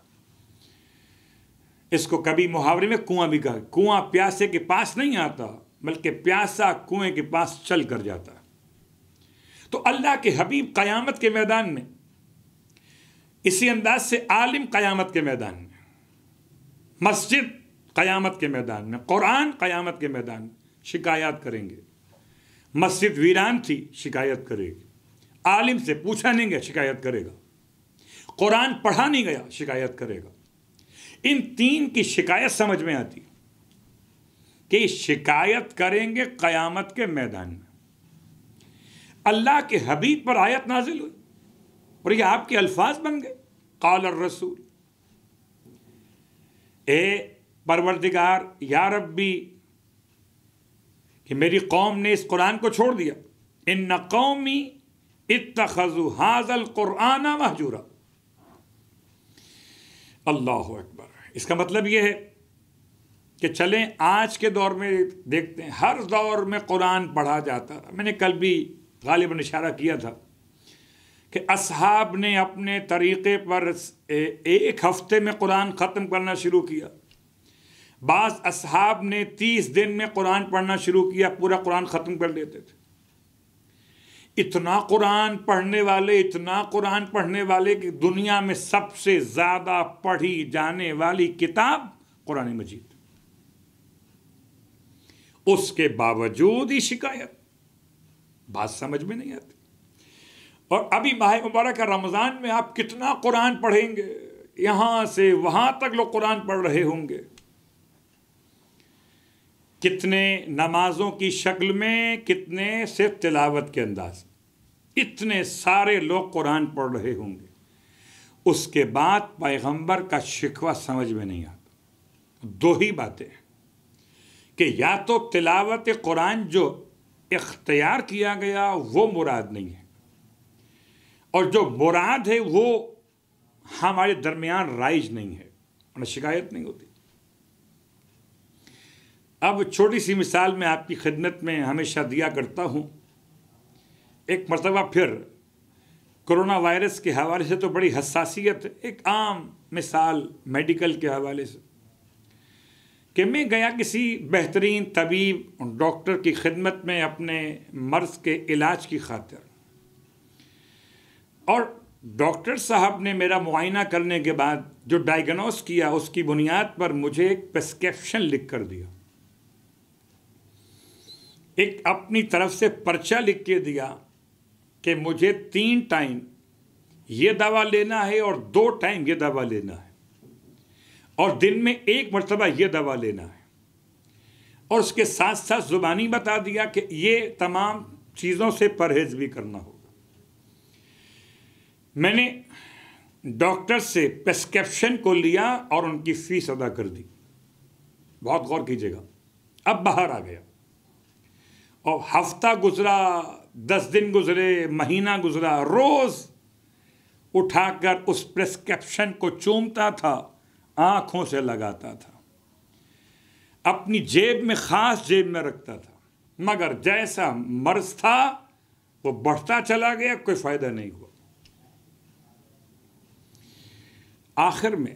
اس کو کبھی محاورے میں کنواں بھی کہا کنواں پیاسے کے پاس نہیں آتا بلکہ پیاسا کنویں کے پاس چل کر جاتا ہے تو اللہ کے حبیب قیامت کے میدان میں اسی انداز سے عالم قیامت کے میدان میں مسجد قیامت کے میدان میں قرآن قیامت کے میدان میں شکایات کریں گے مسجد ویران تھی شکایت کرے گی عالم سے پوچھا نہیں گیا شکایت کرے گا قرآن پڑھا نہیں گیا شکایت کرے گا ان تین کی شکایت سمجھ میں آتی کہ شکایت کریں گے قیامت کے میدان میں اللہ کے حبیب پر آیت نازل ہوئی اور یہ آپ کے الفاظ بن گئے قال الرسول اے پروردگار یا ربی کہ میری قوم نے اس قرآن کو چھوڑ دیا ان قومی اتخذوا هذا القرآن محجورا اللہ اکبر اس کا مطلب یہ ہے کہ چلیں آج کے دور میں دیکھتے ہیں ہر دور میں قرآن پڑھا جاتا میں نے کل بھی غالب اشارہ کیا تھا کہ اصحاب نے اپنے طریقے پر ایک ہفتے میں قرآن ختم کرنا شروع کیا بعض اصحاب نے تیس دن میں قرآن پڑھنا شروع کیا پورا قرآن ختم کر لیتے تھے اتنا قرآن پڑھنے والے اتنا قرآن پڑھنے والے کہ دنیا میں سب سے زیادہ پڑھی جانے والی کتاب قرآن مجید اس کے باوجود ہی شکایت بات سمجھ میں نہیں آتی اور ابھی ماہ مبارک رمضان میں آپ کتنا قرآن پڑھیں گے یہاں سے وہاں تک لوگ قرآن پڑھ رہے ہوں گے کتنے نمازوں کی شکل میں کتنے صرف تلاوت کے انداز اتنے سارے لوگ قرآن پڑھ رہے ہوں گے اس کے بعد پیغمبر کا شکوہ سمجھ میں نہیں آتا دو ہی باتیں کہ یا تو تلاوت قرآن جو اختیار کیا گیا وہ مراد نہیں ہے اور جو مراد ہے وہ ہمارے درمیان رائج نہیں ہے اور شکایت نہیں ہوتی اب چھوٹی سی مثال میں آپ کی خدمت میں ہمیشہ دیا کرتا ہوں ایک مرتبہ پھر کرونا وائرس کے حوالے سے تو بڑی حساسیت ایک عام مثال میڈیکل کے حوالے سے کہ میں گیا کسی بہترین طبیب ڈاکٹر کی خدمت میں اپنے مرض کے علاج کی خاطر اور ڈاکٹر صاحب نے میرا معائنہ کرنے کے بعد جو ڈائگنوس کیا اس کی بنیاد پر مجھے ایک پرسکرپشن لکھ کر دیا ایک اپنی طرف سے پرچہ لکھ کے دیا کہ مجھے تین ٹائم یہ دوا لینا ہے اور دو ٹائم یہ دوا لینا ہے اور دن میں ایک مرتبہ یہ دوا لینا ہے اور اس کے ساتھ ساتھ زبانی بتا دیا کہ یہ تمام چیزوں سے پرہیز بھی کرنا ہوگا میں نے ڈاکٹر سے پرسکرپشن کو لیا اور ان کی فیس ادا کر دی بہت غور کیجیے گا اب باہر آ گیا اور ہفتہ گزرا دس دن گزرے مہینہ گزرا روز اٹھا کر اس پرسکرپشن کو چومتا تھا آنکھوں سے لگاتا تھا اپنی جیب میں خاص جیب میں رکھتا تھا مگر جیسا مرض تھا وہ بڑھتا چلا گیا کوئی فائدہ نہیں ہوا آخر میں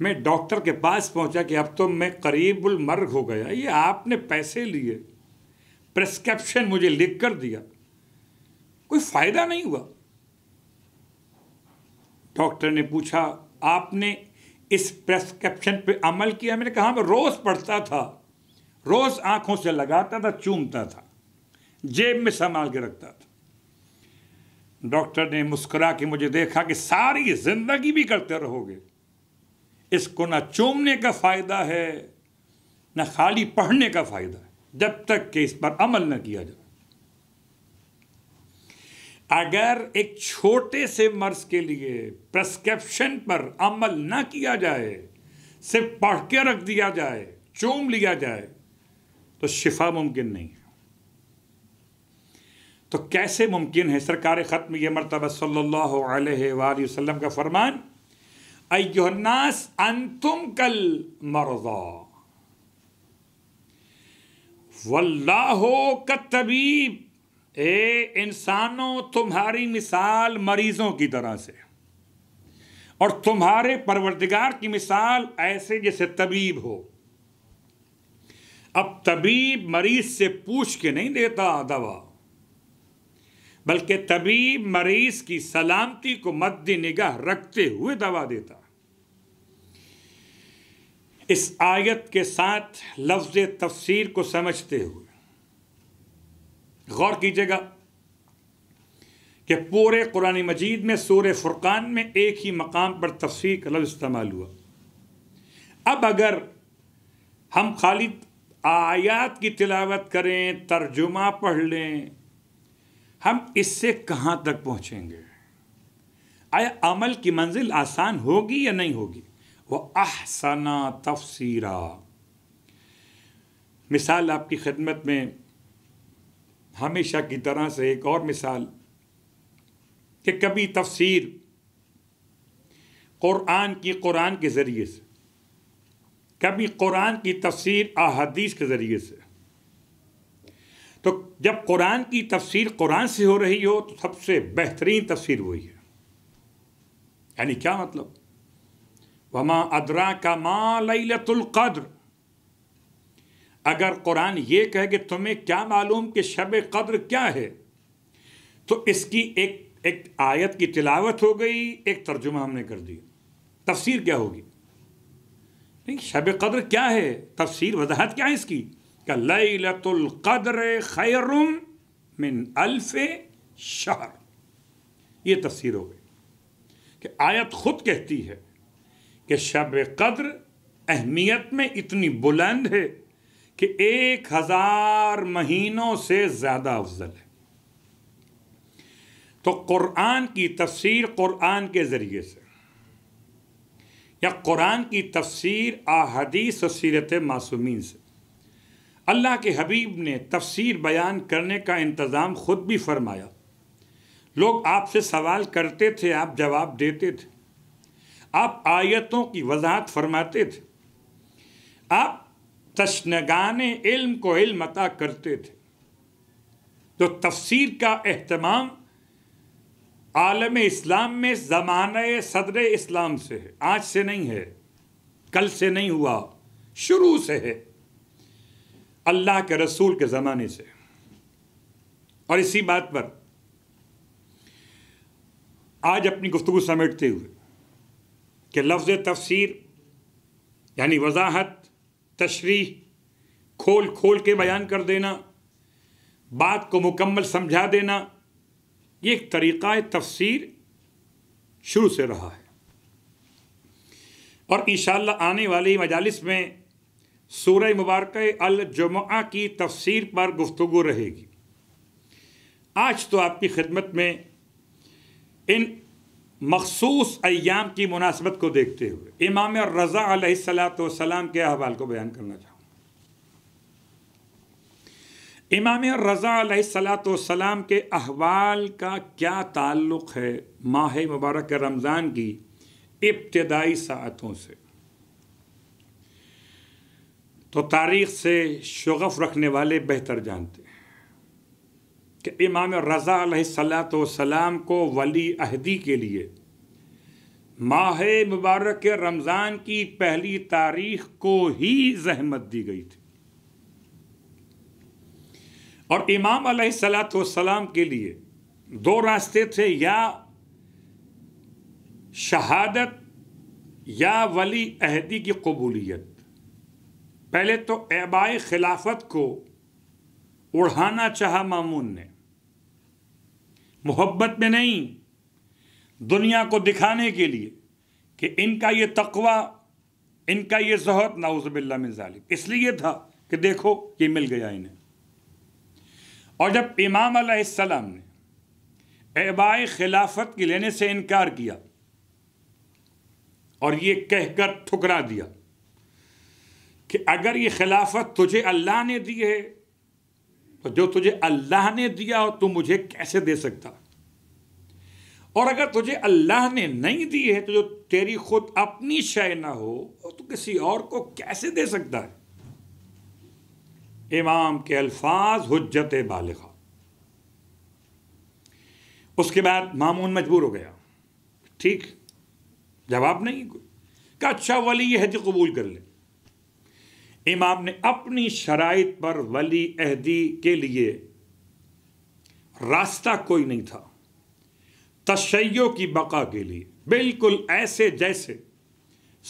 میں ڈاکٹر کے پاس پہنچا کہ اب تو میں قریب المرگ ہو گیا یہ آپ نے پیسے لیے پرسکرپشن مجھے لکھ کر دیا کوئی فائدہ نہیں ہوا ڈاکٹر نے پوچھا آپ نے اس پرسکرپشن پہ عمل کیا میں نے کہا ہاں، میں روز پڑھتا تھا روز آنکھوں سے لگاتا تھا چومتا تھا جیب میں سنبھال کے رکھتا تھا ڈاکٹر نے مسکرا کے مجھے دیکھا کہ ساری زندگی بھی کرتے رہو گے اس کو نہ چومنے کا فائدہ ہے نہ خالی پڑھنے کا فائدہ ہے جب تک کہ اس پر عمل نہ کیا جائے اگر ایک چھوٹے سے مرض کے لیے پرسکرپشن پر عمل نہ کیا جائے صرف پڑھ کے رکھ دیا جائے چوم لیا جائے تو شفا ممکن نہیں ہے تو کیسے ممکن ہے سرکار ختم یہ مرتبہ صلی اللہ علیہ وآلہ وسلم کا فرمان ایوہ الناس انتم کل مرضا کا طبیب اے انسانوں تمہاری مثال مریضوں کی طرح سے اور تمہارے پروردگار کی مثال ایسے جیسے طبیب ہو اب طبیب مریض سے پوچھ کے نہیں دیتا دوا بلکہ طبیب مریض کی سلامتی کو مد نگاہ رکھتے ہوئے دوا دیتا اس آیت کے ساتھ لفظ تفسیر کو سمجھتے ہوئے غور کیجیے گا کہ پورے قرآن مجید میں سور فرقان میں ایک ہی مقام پر تفسیر کا لفظ استعمال ہوا اب اگر ہم خالد آیات کی تلاوت کریں ترجمہ پڑھ لیں ہم اس سے کہاں تک پہنچیں گے آیا عمل کی منزل آسان ہوگی یا نہیں ہوگی وہ احسنا تفسیرہ مثال آپ کی خدمت میں ہمیشہ کی طرح سے ایک اور مثال کہ کبھی تفسیر قرآن کی قرآن کے ذریعے سے کبھی قرآن کی تفسیر احادیث کے ذریعے سے تو جب قرآن کی تفسیر قرآن سے ہو رہی ہو تو سب سے بہترین تفسیر وہی ہے یعنی کیا مطلب وما ادرا کا ما لیلت القدر اگر قرآن یہ کہے کہ تمہیں کیا معلوم کہ شب قدر کیا ہے تو اس کی ایک ایک آیت کی تلاوت ہو گئی ایک ترجمہ ہم نے کر دیا تفسیر کیا ہوگی نہیں شب قدر کیا ہے تفسیر وضاحت کیا ہے اس کی کہ لیلت القدر من الف شہر یہ تفسیر ہو گئی کہ آیت خود کہتی ہے کہ شب قدر اہمیت میں اتنی بلند ہے کہ ایک ہزار مہینوں سے زیادہ افضل ہے تو قرآن کی تفسیر قرآن کے ذریعے سے یا قرآن کی تفسیر احادیث سیرت معصومین سے اللہ کے حبیب نے تفسیر بیان کرنے کا انتظام خود بھی فرمایا لوگ آپ سے سوال کرتے تھے آپ جواب دیتے تھے آپ آیتوں کی وضاحت فرماتے تھے آپ تشنگان علم کو علم عطا کرتے تھے تو تفسیر کا اہتمام عالم اسلام میں زمانہ صدر اسلام سے ہے آج سے نہیں ہے کل سے نہیں ہوا شروع سے ہے اللہ کے رسول کے زمانے سے اور اسی بات پر آج اپنی گفتگو سمیٹتے ہوئے کہ لفظ تفسیر یعنی وضاحت تشریح کھول کھول کے بیان کر دینا بات کو مکمل سمجھا دینا یہ ایک طریقہ تفسیر شروع سے رہا ہے اور انشاءاللہ آنے والی مجالس میں سورہ مبارکہ الجمعہ کی تفسیر پر گفتگو رہے گی آج تو آپ کی خدمت میں ان مخصوص ایام کی مناسبت کو دیکھتے ہوئے امام رضا علیہ السلاۃ والسلام کے احوال کو بیان کرنا چاہوں امام رضا علیہ السلاۃ والسلام کے احوال کا کیا تعلق ہے ماہ مبارک رمضان کی ابتدائی ساعتوں سے تو تاریخ سے شغف رکھنے والے بہتر جانتے ہیں کہ امام رضا علیہ السلام والسلام کو ولی عہدی کے لیے ماہ مبارک رمضان کی پہلی تاریخ کو ہی زحمت دی گئی تھی اور امام علیہ السلام والسلام کے لیے دو راستے تھے یا شہادت یا ولی عہدی کی قبولیت پہلے تو ایبائے خلافت کو اڑھانا چاہا مامون نے محبت میں نہیں دنیا کو دکھانے کے لیے کہ ان کا یہ تقوی ان کا یہ زہد نعوذ باللہ من ظالم اس لیے تھا کہ دیکھو یہ مل گیا انہیں اور جب امام علیہ السلام نے ایبائے خلافت کی لینے سے انکار کیا اور یہ کہہ کر ٹھکرا دیا کہ اگر یہ خلافت تجھے اللہ نے دی ہے تو جو تجھے اللہ نے دیا ہو تو مجھے کیسے دے سکتا اور اگر تجھے اللہ نے نہیں دی ہے تو جو تیری خود اپنی شے نہ ہو تو کسی اور کو کیسے دے سکتا ہے امام کے الفاظ حجت بالغہ اس کے بعد مامون مجبور ہو گیا ٹھیک جواب نہیں کوئی اچھا ولی یہ حج قبول کر لیں امام نے اپنی شرائط پر ولی عہدی کے لیے راستہ کوئی نہیں تھا تشیع کی بقا کے لیے بالکل ایسے جیسے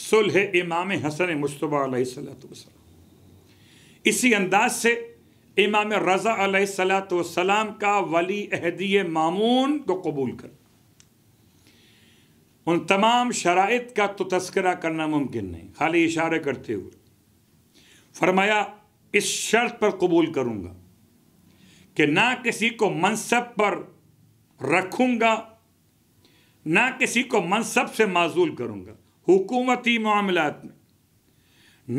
سلح امام حسن مصطبی علیہ السلات اسی انداز سے امام رضا علیہ السلاۃ وسلام کا ولی عہدی معمون کو قبول کر ان تمام شرائط کا تو تذکرہ کرنا ممکن نہیں خالی اشارے کرتے ہوئے فرمایا اس شرط پر قبول کروں گا کہ نہ کسی کو منصب پر رکھوں گا نہ کسی کو منصب سے معذول کروں گا حکومتی معاملات میں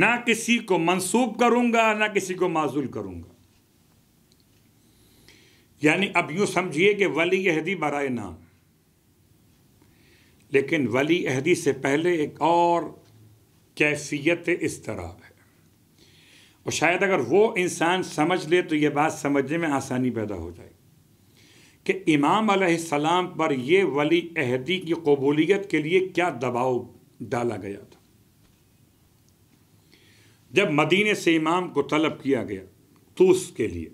نہ کسی کو منسوب کروں گا نہ کسی کو معذول کروں گا یعنی اب یوں سمجھیے کہ ولی عہدی برائے نام لیکن ولی عہدی سے پہلے ایک اور کیفیت اس طرح ہے اور شاید اگر وہ انسان سمجھ لے تو یہ بات سمجھنے میں آسانی پیدا ہو جائے کہ امام علیہ السلام پر یہ ولی عہدی کی قبولیت کے لیے کیا دباؤ ڈالا گیا تھا جب مدینہ سے امام کو طلب کیا گیا توس کے لیے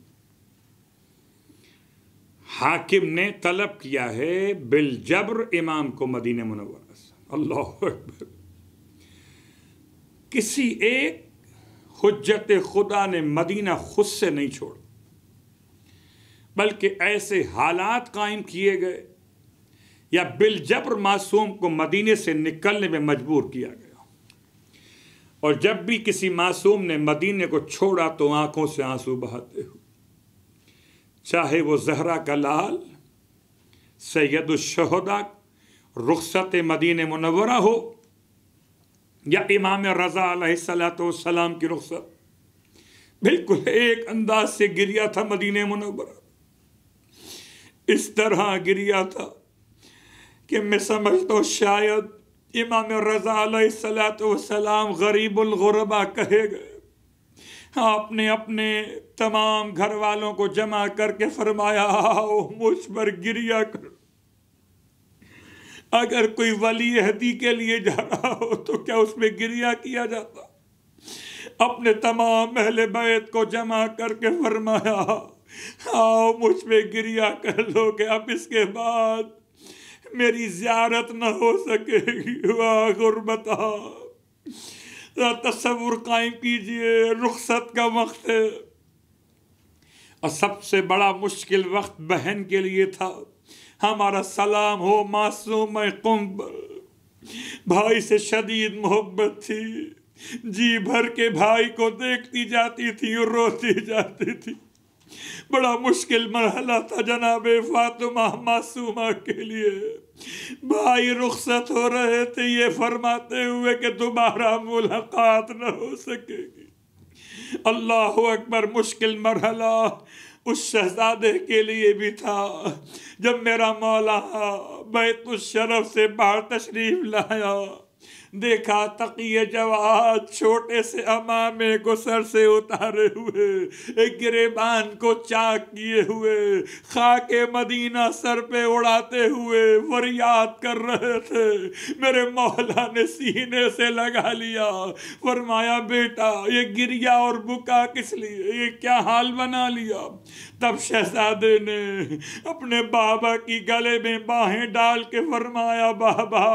حاکم نے طلب کیا ہے بالجبر امام کو مدینہ منورہ سے اللہ اکبر کسی ایک حجت خدا نے مدینہ خود سے نہیں چھوڑا بلکہ ایسے حالات قائم کیے گئے یا بالجبر معصوم کو مدینے سے نکلنے میں مجبور کیا گیا اور جب بھی کسی معصوم نے مدینہ کو چھوڑا تو آنکھوں سے آنسو بہاتے ہو چاہے وہ زہرا کا لال سید الشہدا رخصت مدینہ منورہ ہو یا امام رضا علیہ السلام و سلام کی رخصت بالکل ایک انداز سے گریا تھا مدینہ منورہ اس طرح گریا تھا کہ میں سمجھتا ہوں شاید امام رضا علیہ السلام تو سلام غریب الغربہ کہے گئے ہاں، آپ نے اپنے تمام گھر والوں کو جمع کر کے فرمایا آؤ مجھ پر گریا کر اگر کوئی ولی اہدی کے لیے جا رہا ہو تو کیا اس میں گریا کیا جاتا اپنے تمام اہل بیت کو جمع کر کے فرمایا آؤ مجھ میں گریا کر لو گے اب اس کے بعد میری زیارت نہ ہو سکے گی وا غربت تصور قائم کیجئے رخصت کا وقت ہے اور سب سے بڑا مشکل وقت بہن کے لیے تھا ہمارا سلام ہو معصوم قنبر بھائی سے شدید محبت تھی جی بھر کے بھائی کو دیکھتی جاتی تھی اور روتی جاتی تھی بڑا مشکل مرحلہ تھا جناب فاطمہ معصومہ کے لیے بھائی رخصت ہو رہے تھے یہ فرماتے ہوئے کہ تمہارا ملاقات نہ ہو سکے گی اللہ اکبر مشکل مرحلہ اس شہزادے کے لیے بھی تھا جب میرا مولا بیت الشرف سے باہر تشریف لایا دیکھا تقیہ جواد چھوٹے سے امامے کو سر سے اتارے ہوئے ایک گریبان کو چاک کیے ہوئے خاک مدینہ سر پہ اڑاتے ہوئے وریاد کر رہے تھے میرے مولا نے سینے سے لگا لیا فرمایا بیٹا یہ گریا اور بکا کس لیے یہ کیا حال بنا لیا تب شہزادے نے اپنے بابا کی گلے میں باہیں ڈال کے فرمایا بابا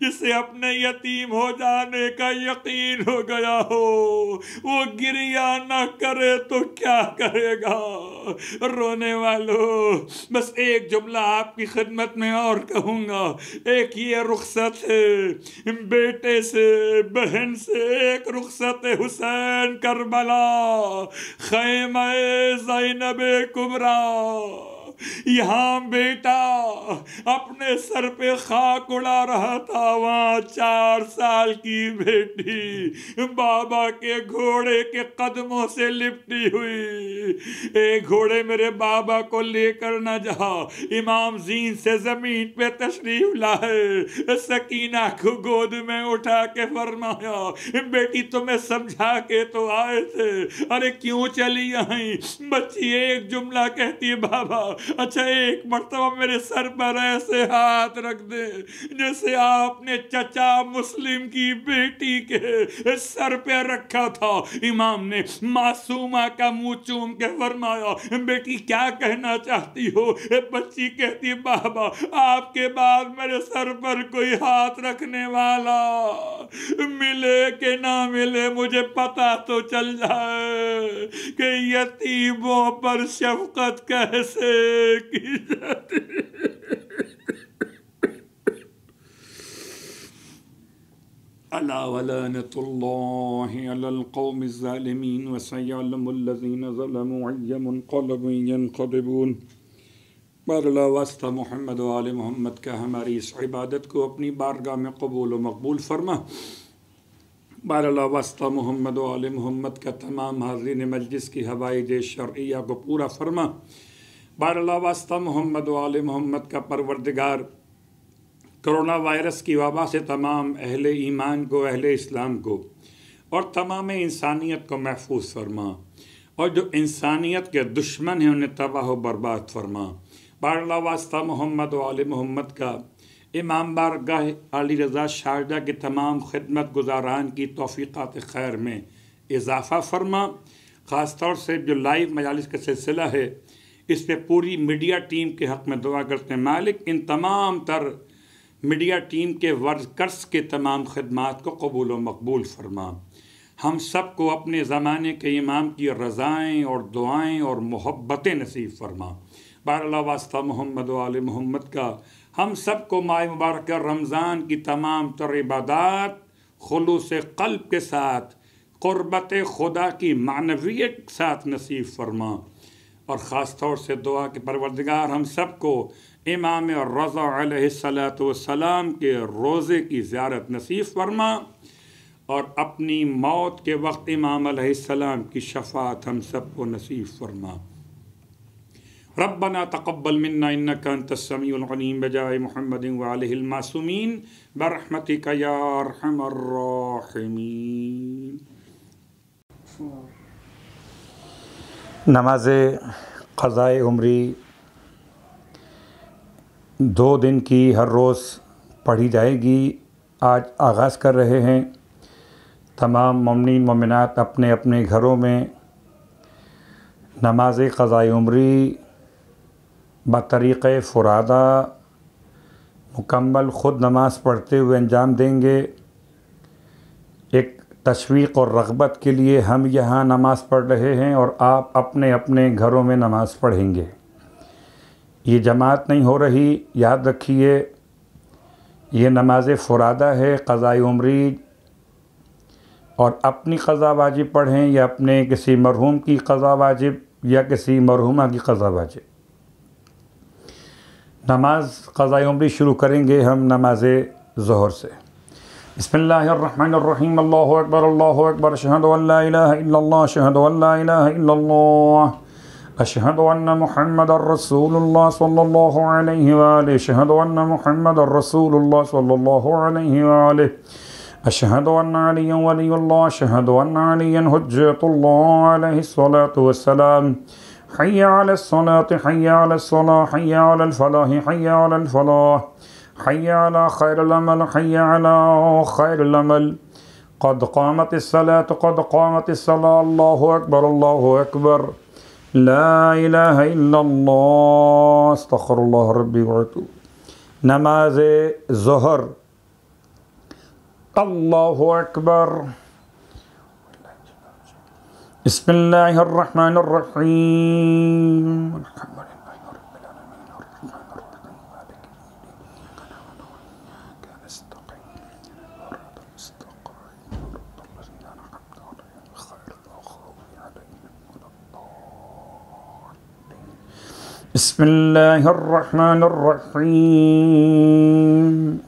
جسے اپنے یتیم ہو جانے کا یقین ہو گیا ہو وہ گریا نہ کرے تو کیا کرے گا رونے بس ایک جملہ آپ کی خدمت میں اور کہوں گا ایک یہ رخصت ہے بیٹے سے بہن سے ایک رخصت حسین کربلا خیمہ زینب کبرا یہاں بیٹا اپنے سر پہ خاک اڑا رہا تھا وہاں چار سال کی بیٹی بابا کے گھوڑے کے قدموں سے لپٹی ہوئی اے گھوڑے میرے بابا کو لے کر نہ جا امام زین سے زمین پہ تشریف لائے سکینہ کو گود میں اٹھا کے فرمایا بیٹی تمہیں سمجھا کے تو آئے تھے ارے کیوں چلی آئیں بچی ایک جملہ کہتی ہے بابا اچھا ایک مرتبہ میرے سر پر ایسے ہاتھ رکھ دے جیسے آپ نے چچا مسلم کی بیٹی کے سر پہ رکھا تھا امام نے معصومہ کا منہ چوم کے فرمایا بیٹی کیا کہنا چاہتی ہو بچی کہتی بابا آپ کے بعد میرے سر پر کوئی ہاتھ رکھنے والا ملے کہ نہ ملے مجھے پتا تو چل جائے کہ یتیبوں پر شفقت کیسے کی اللہ اللہ القوم الظالمین وسیعلم الذین ظلموا بار واسطہ محمد و آل محمد کا ہماری اس عبادت کو اپنی بارگاہ میں قبول و مقبول فرما بار اللہ واسطہ محمد و آل محمد کا تمام حاضرین مجلس کی ہوائی جیش شرعیہ کو پورا فرما اللہ واسطہ محمد و آل محمد کا پروردگار کرونا وائرس کی وبا سے تمام اہل ایمان کو اہل اسلام کو اور تمام انسانیت کو محفوظ فرما اور جو انسانیت کے دشمن ہیں انہیں تباہ و برباد فرما بار اللہ واسطہ محمد و آل محمد کا امام بارگاہ علی رضا شارجہ کی تمام خدمت گزاران کی توفیقات خیر میں اضافہ فرما خاص طور سے جو لائیو مجالس کا سلسلہ ہے اس پہ پوری میڈیا ٹیم کے حق میں دعا کرتے ہیں مالک ان تمام تر میڈیا ٹیم کے ورکرس کے تمام خدمات کو قبول و مقبول فرما ہم سب کو اپنے زمانے کے امام کی رضائیں اور دعائیں اور محبتیں نصیب فرما بار اللہ واسطہ محمد و وال محمد کا ہم سب کو مائع مبارک رمضان کی تمام تر عبادات خلوص قلب کے ساتھ قربت خدا کی معنویت ساتھ نصیب فرما اور خاص طور سے دعا کے پروردگار ہم سب کو امام رضا علیہ السلام کے روزے کی زیارت نصیف فرما اور اپنی موت کے وقت امام علیہ السلام کی شفاعت ہم سب کو نصیف فرما رب نا تقبل من کن تسمی القنیم بجائے محمدین برحمتی نماز قضاء عمری دو دن کی ہر روز پڑھی جائے گی آج آغاز کر رہے ہیں تمام ممنین ممنات اپنے اپنے گھروں میں نماز قضاء عمری بطریق فرادہ مکمل خود نماز پڑھتے ہوئے انجام دیں گے تشویق اور رغبت کے لیے ہم یہاں نماز پڑھ رہے ہیں اور آپ اپنے اپنے گھروں میں نماز پڑھیں گے یہ جماعت نہیں ہو رہی یاد رکھیے یہ نماز فرادہ ہے قضائے عمری اور اپنی قضا واجب پڑھیں یا اپنے کسی مرحوم کی قضا واجب یا کسی مرحومہ کی قضا واجب نماز قضائے عمری شروع کریں گے ہم نماز ظہر سے بسم الله الرحمن الرحيم الله أكبر الله أكبر أشهد أن لا إله إلا الله أشهد أن لا إله إلا الله أشهد أن محمد رسول الله صلى الله عليه وآله أشهد أن محمد رسول الله صلى الله عليه وآله أشهد أن علي ولي الله أشهد أن علي حجة الله عليه الصلاة والسلام حي على الصلاة حي على الصلاة حي على الفلاح حي على الفلاح حي على خير الأمل حي على خير الأمل قد قامت الصلاة قد قامت الصلاة الله أكبر الله أكبر لا إله إلا الله استغفر الله ربي وأتوب نماز زهر الله أكبر بسم الله الرحمن الرحيم الحمد بسم الله الرحمن الرحيم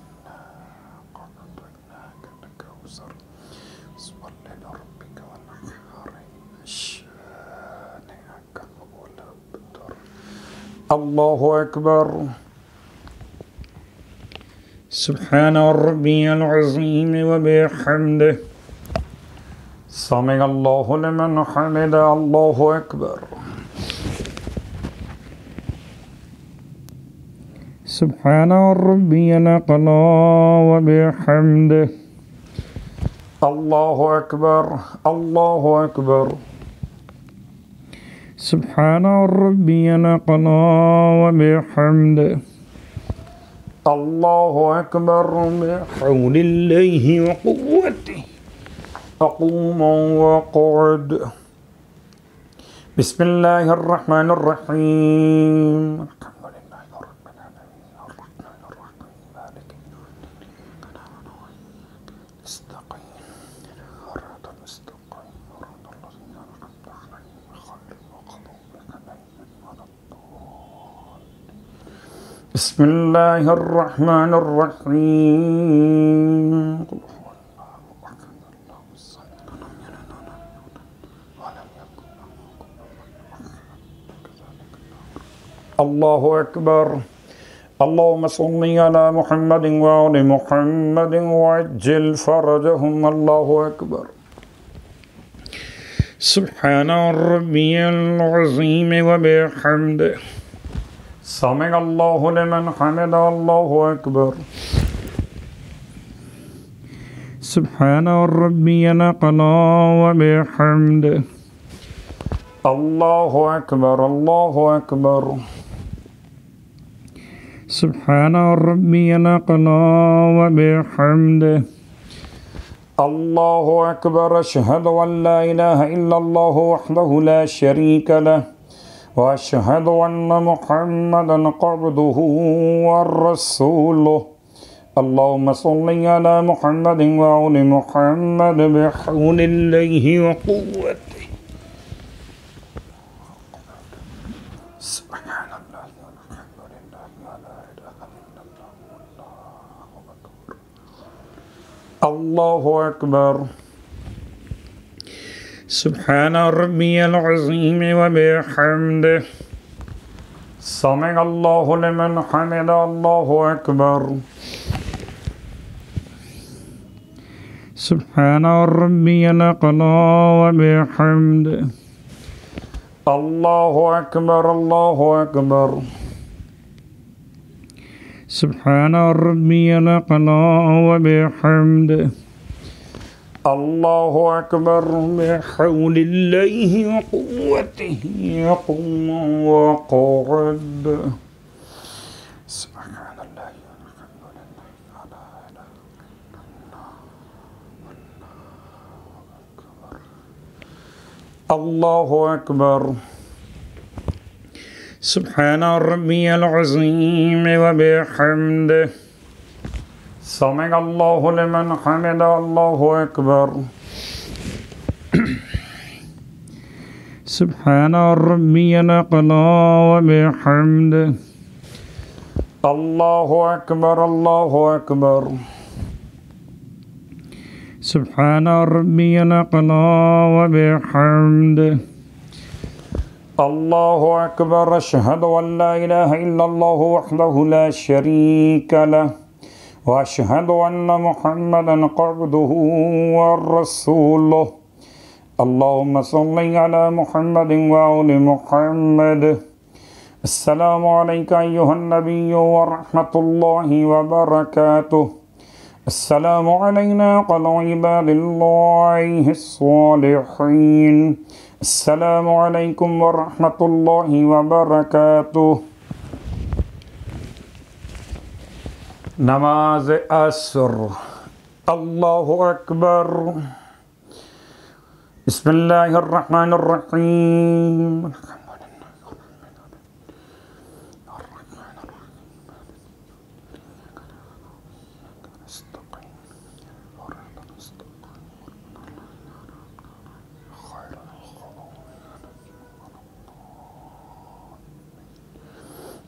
الله أكبر سبحان ربي العظيم وبحمده سمع الله لمن حمد الله أكبر سبحان ربي الأعلى وبحمده الله أكبر الله أكبر سبحان ربي الأعلى وبحمده الله أكبر بحول الله وقوته أقوم وأقعد بسم الله الرحمن الرحيم استقيم صراط المستقيم صراط الذين أنعمت عليهم غير المغضوب عليهم ولا بسم الله الرحمن الرحيم قل الله أحد ولم الله أكبر اللهم صل على محمد وعلى محمد وعجل فرجهم الله أكبر سبحان ربي العظيم وبحمده سمع الله لمن حمد الله أكبر سبحان ربي نقلا وبحمده الله أكبر الله أكبر سبحان ربي الأقلى وبحمده الله أكبر أشهد أن لا إله إلا الله وحده لا شريك له وأشهد أن محمدا عبده ورسوله اللهم صل على محمد وعلى محمد بحول الله وقوته الله أكبر سبحان ربي العظيم وبحمده سمع الله لمن حمد الله أكبر سبحان ربي الأعلى وبحمده الله أكبر الله أكبر سبحان ربي الأعلى وبحمده الله أكبر بحول الله وقوته يقوم وقعد سبحان الله الله أكبر الله أكبر سبحان ربي العظيم وبحمده سمع الله لمن حمد الله أكبر سبحان ربي الأعلى وبحمده الله أكبر الله أكبر سبحان ربي الأعلى وبحمده الله أكبر أشهد أن لا إله إلا الله وحده لا شريك له وأشهد أن محمدا عبده ورسوله اللهم صل على محمد وعلى محمد السلام عليك أيها النبي ورحمة الله وبركاته السلام علينا قل عباد الله الصالحين السلام عليكم ورحمة الله وبركاته نماز أسر الله أكبر بسم الله الرحمن الرحيم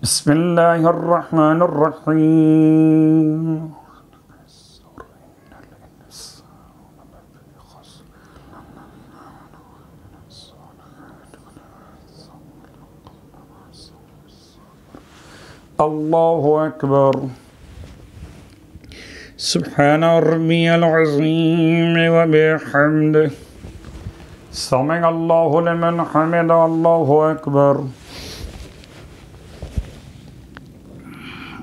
بسم الله الرحمن الرحيم الله أكبر سبحان ربي العظيم وبحمده سمع الله لمن حمد الله أكبر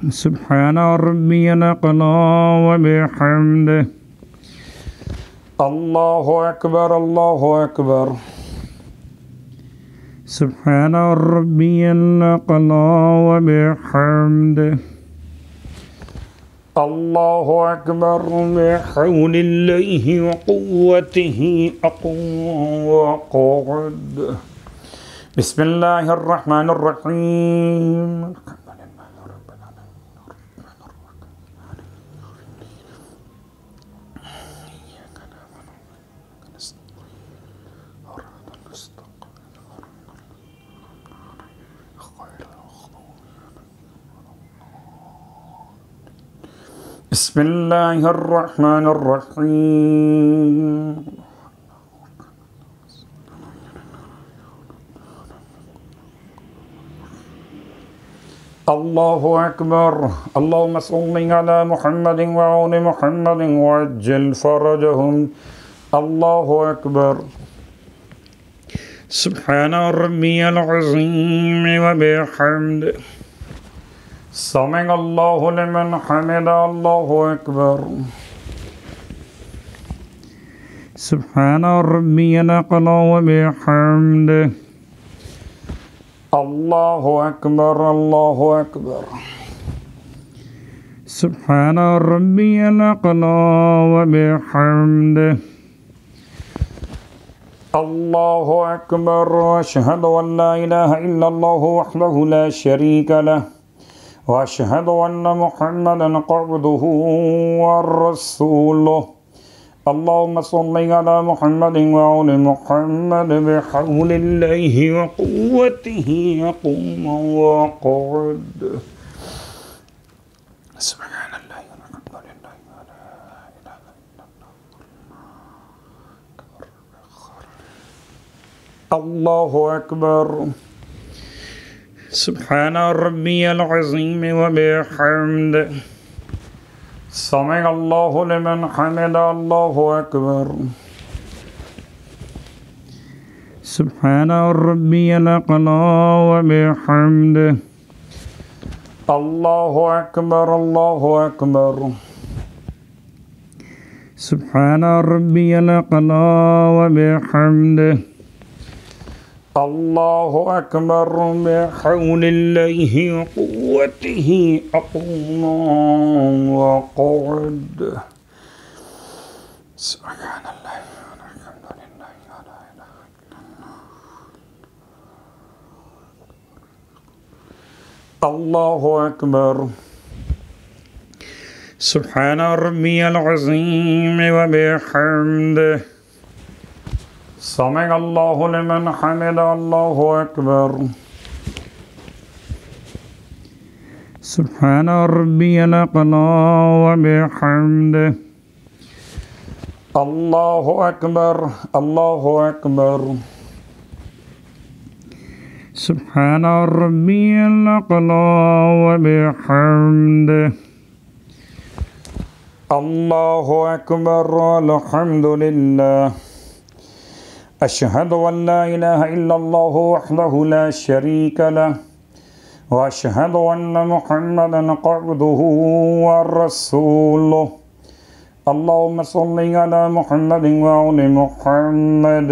سبحان ربي الأعلى وبحمده الله أكبر الله أكبر سبحان ربي الأعلى وبحمده الله أكبر بحول الله وقوته أقوى وقعد بسم الله الرحمن الرحيم بسم الله الرحمن الرحيم الله أكبر اللهم صل على محمد وعون محمد وعجل فرجهم الله أكبر سبحان ربي العظيم وبحمده سمع الله لمن حمد الله أكبر سبحان ربي نقل وبحمده الله أكبر الله أكبر سبحان ربي نقل وبحمده الله أكبر وأشهد أن لا إله إلا الله وحده لا شريك له واشهد ان محمدا عبده ورسوله اللهم صل على محمد وعلى محمد بحول الله وقوته يقوم وقعد سبحان الله والحمد لله ولا اله الا الله الله اكبر سبحان ربي العظيم وبحمد سمع الله لمن حمد الله أكبر سبحان ربي الأعلى وبحمد الله أكبر الله أكبر سبحان ربي الأعلى وبحمده الله أكبر بحول الله وقوته أقوم وقعد سبحان الله والحمد لله ولا إله إلا الله الله أكبر سبحان ربي العظيم وبحمده سمع الله لمن حمد الله أكبر سبحان ربي الأعلى وبحمده الله أكبر الله أكبر سبحان ربي الأعلى وبحمده الله أكبر الحمد لله أشهد أن لا إله إلا الله وحده لا شريك له وأشهد أن محمدا عبده ورسوله اللهم صل على محمد وعلى محمد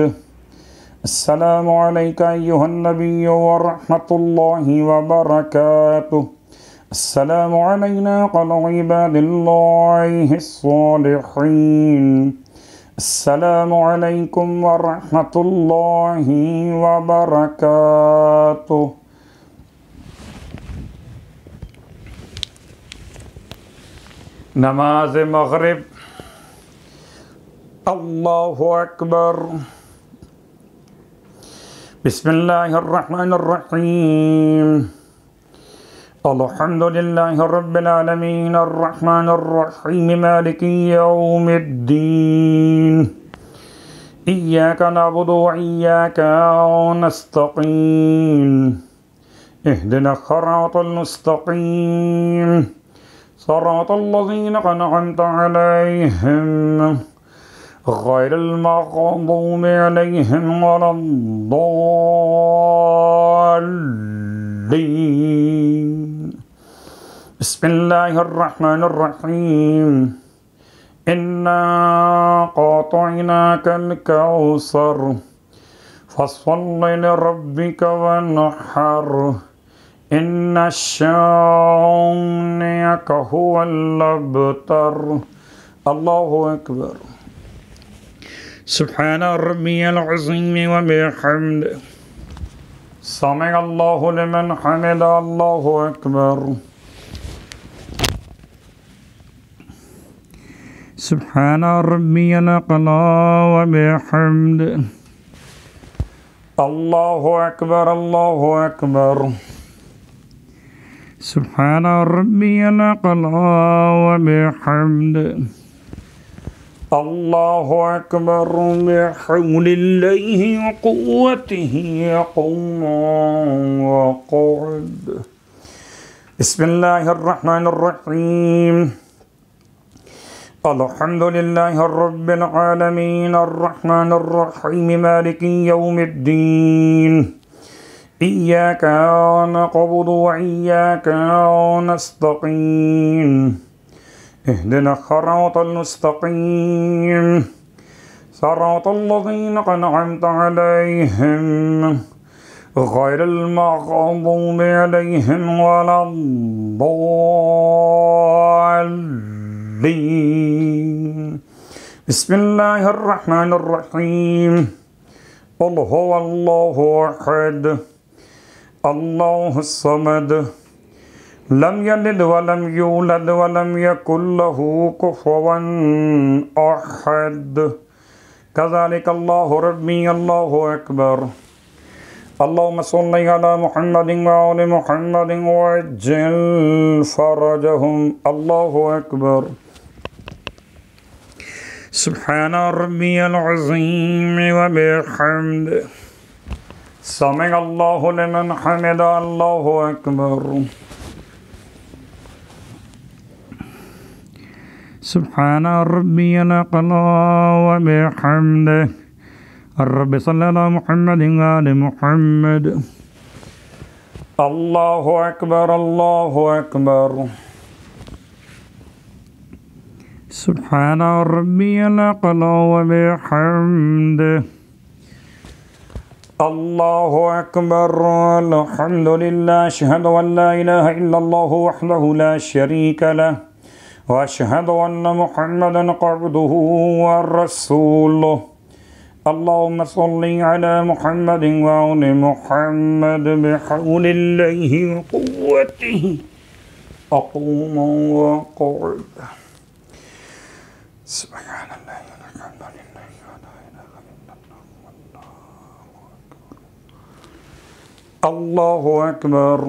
السلام عليك أيها النبي ورحمة الله وبركاته السلام علينا قل عباد الله الصالحين السلام عليكم ورحمة الله وبركاته نماز مغرب الله أكبر بسم الله الرحمن الرحيم الحمد لله رب العالمين الرحمن الرحيم مالك يوم الدين إياك نعبد وإياك نستقيم اهدنا الصراط المستقيم صراط الذين أنعمت عليهم غير المغضوب عليهم ولا الضالين بسم الله الرحمن الرحيم إنا قاطعناك الكوثر فصل لربك وانحر إن شانك هو الأبتر الله أكبر سبحان ربي العظيم وبحمده سمع الله لمن حمد الله أكبر سبحان ربي الأعلى وبحمد الله أكبر الله أكبر سبحان ربي الأعلى وبحمد الله أكبر بحول الله وقوته يقوم وقعد بسم الله الرحمن الرحيم الحمد لله رب العالمين الرحمن الرحيم مالك يوم الدين إياك نقبض وإياك نستقيم اهدنا الصراط المستقيم صراط الذين أنعمت عليهم غير المغضوب عليهم ولا الضالين الدين بسم الله الرحمن الرحيم قل هو الله احد الله الصمد لم يلد ولم يولد ولم يكن له كفوا احد كذلك الله ربي الله اكبر اللهم صل على محمد وعلى محمد وعجل فرجهم الله أكبر سبحان ربي العظيم وبحمد سمع الله لمن حمد الله أكبر سبحان ربي الأعلى وبحمده الرب صلى على محمد وآل محمد الله أكبر الله أكبر سبحان ربي الأقل وبحمده الله أكبر الحمد لله أشهد أن لا إله إلا الله وحده لا شريك له وأشهد أن محمدا عبده ورسوله اللهم صل على محمد وعلى محمد بحول الله وقوته أقوم وأقعد سبحان الله والحمد لله ولا إله إلا الله الله أكبر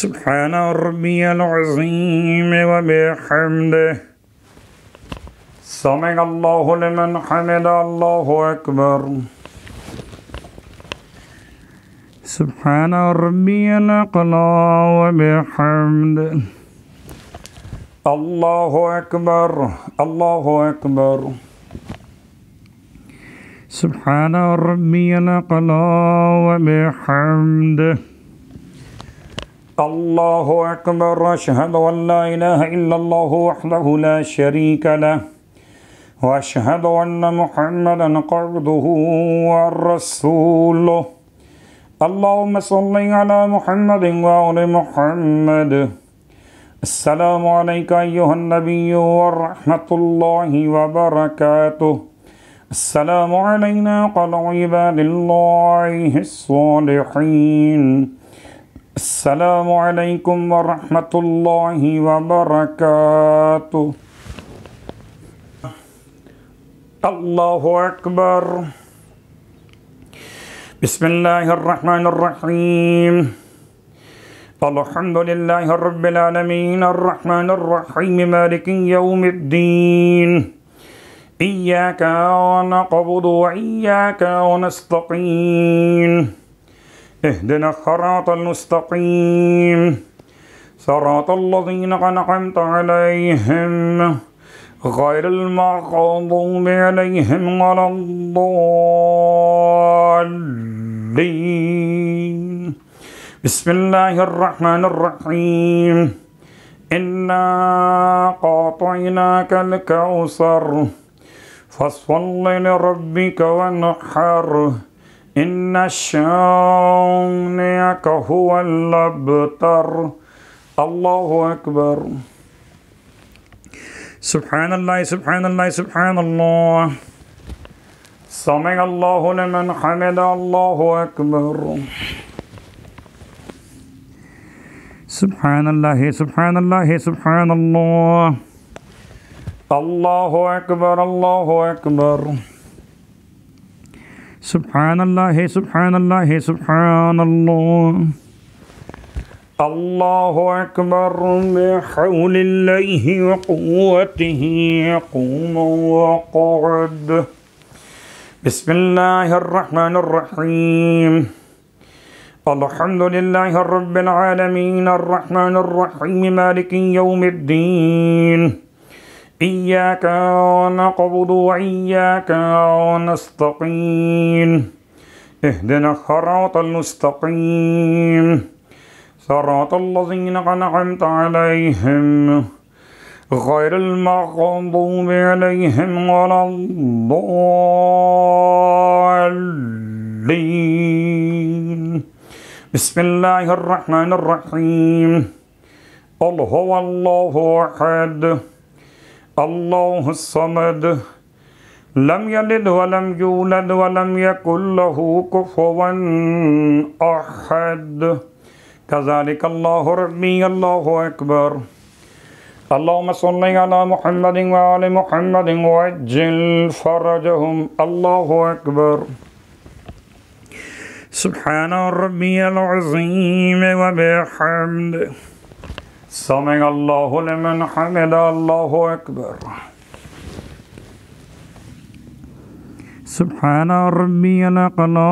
سبحان ربي العظيم وبحمده سمع الله لمن حمد الله أكبر سبحان ربي الأقلى وبحمده الله أكبر الله أكبر سبحان ربي الأعلى وبحمده الله أكبر أشهد أن لا إله إلا الله وحده لا شريك له وأشهد أن محمدا عبده ورسوله اللهم صل على محمد وعلى محمد السلام عليك أيها النبي ورحمة الله وبركاته السلام علينا قل عباد الله الصالحين السلام عليكم ورحمة الله وبركاته الله أكبر بسم الله الرحمن الرحيم الحمد لله رب العالمين الرحمن الرحيم مالك يوم الدين إياك ونقبض وإياك ونستقيم اهدنا الصراط المستقيم صراط الذين أنعمت عليهم غير المغضوب عليهم ولا الضالين بسم الله الرحمن الرحيم إنا قاطعناك الكوثر فصل لربك وانحر إن شانك هو الأبتر الله أكبر سبحان الله سبحان الله سبحان الله سمع الله لمن حمد الله أكبر سبحان الله سبحان الله سبحان الله الله أكبر الله أكبر سبحان الله سبحان الله سبحان الله الله أكبر بحول الله وقوته يقوم وقعد بسم الله الرحمن الرحيم الحمد لله رب العالمين الرحمن الرحيم مالك يوم الدين إياك نقبض وإياك نستقيم اهدنا الصراط المستقيم صراط الذين أنعمت عليهم غير المغضوب عليهم ولا الضالين بسم الله الرحمن الرحيم قل هو الله أحد الله الصمد لم يلد ولم يولد ولم يكن له كفوا أحد كذلك الله ربي الله أكبر اللهم صل على محمد وعلى محمد وعجل فرجهم الله أكبر سبحان ربي العظيم وبحمد سمع الله لمن حمد الله أكبر سبحان ربي الأعلى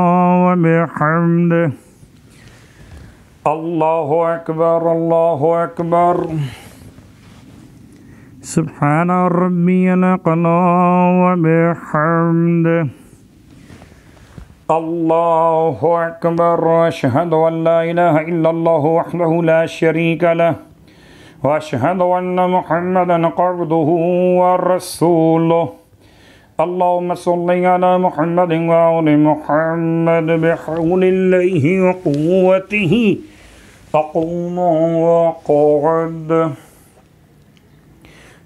وبحمد الله أكبر الله أكبر سبحان ربي الأعلى وبحمده الله أكبر أشهد أن لا إله إلا الله وحده لا شريك له وأشهد أن محمدا عبده ورسوله اللهم صل على محمد وعلى محمد بحول الله وقوته أقوم وقعد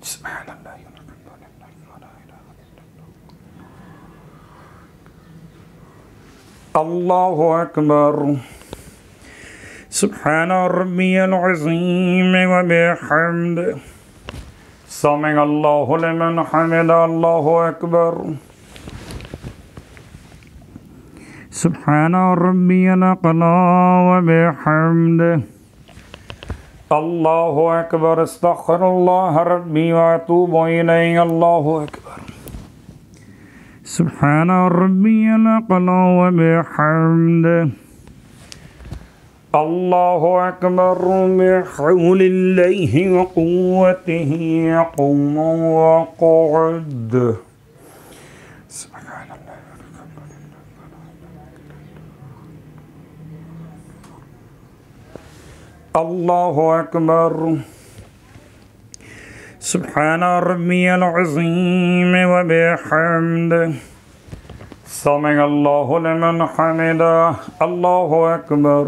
سبحان الله الله أكبر سبحان ربي العظيم وبحمد سمع الله لمن حمد الله أكبر سبحان ربي الأعلى وبحمد الله أكبر استغفر الله ربي وأتوب إليه الله أكبر سبحان ربي الأعلى وبحمده الله أكبر بحول الله وقوته يقوم وقعد سبحان الله الله أكبر سبحان ربي العظيم وبحمده سمع الله لمن حمده الله أكبر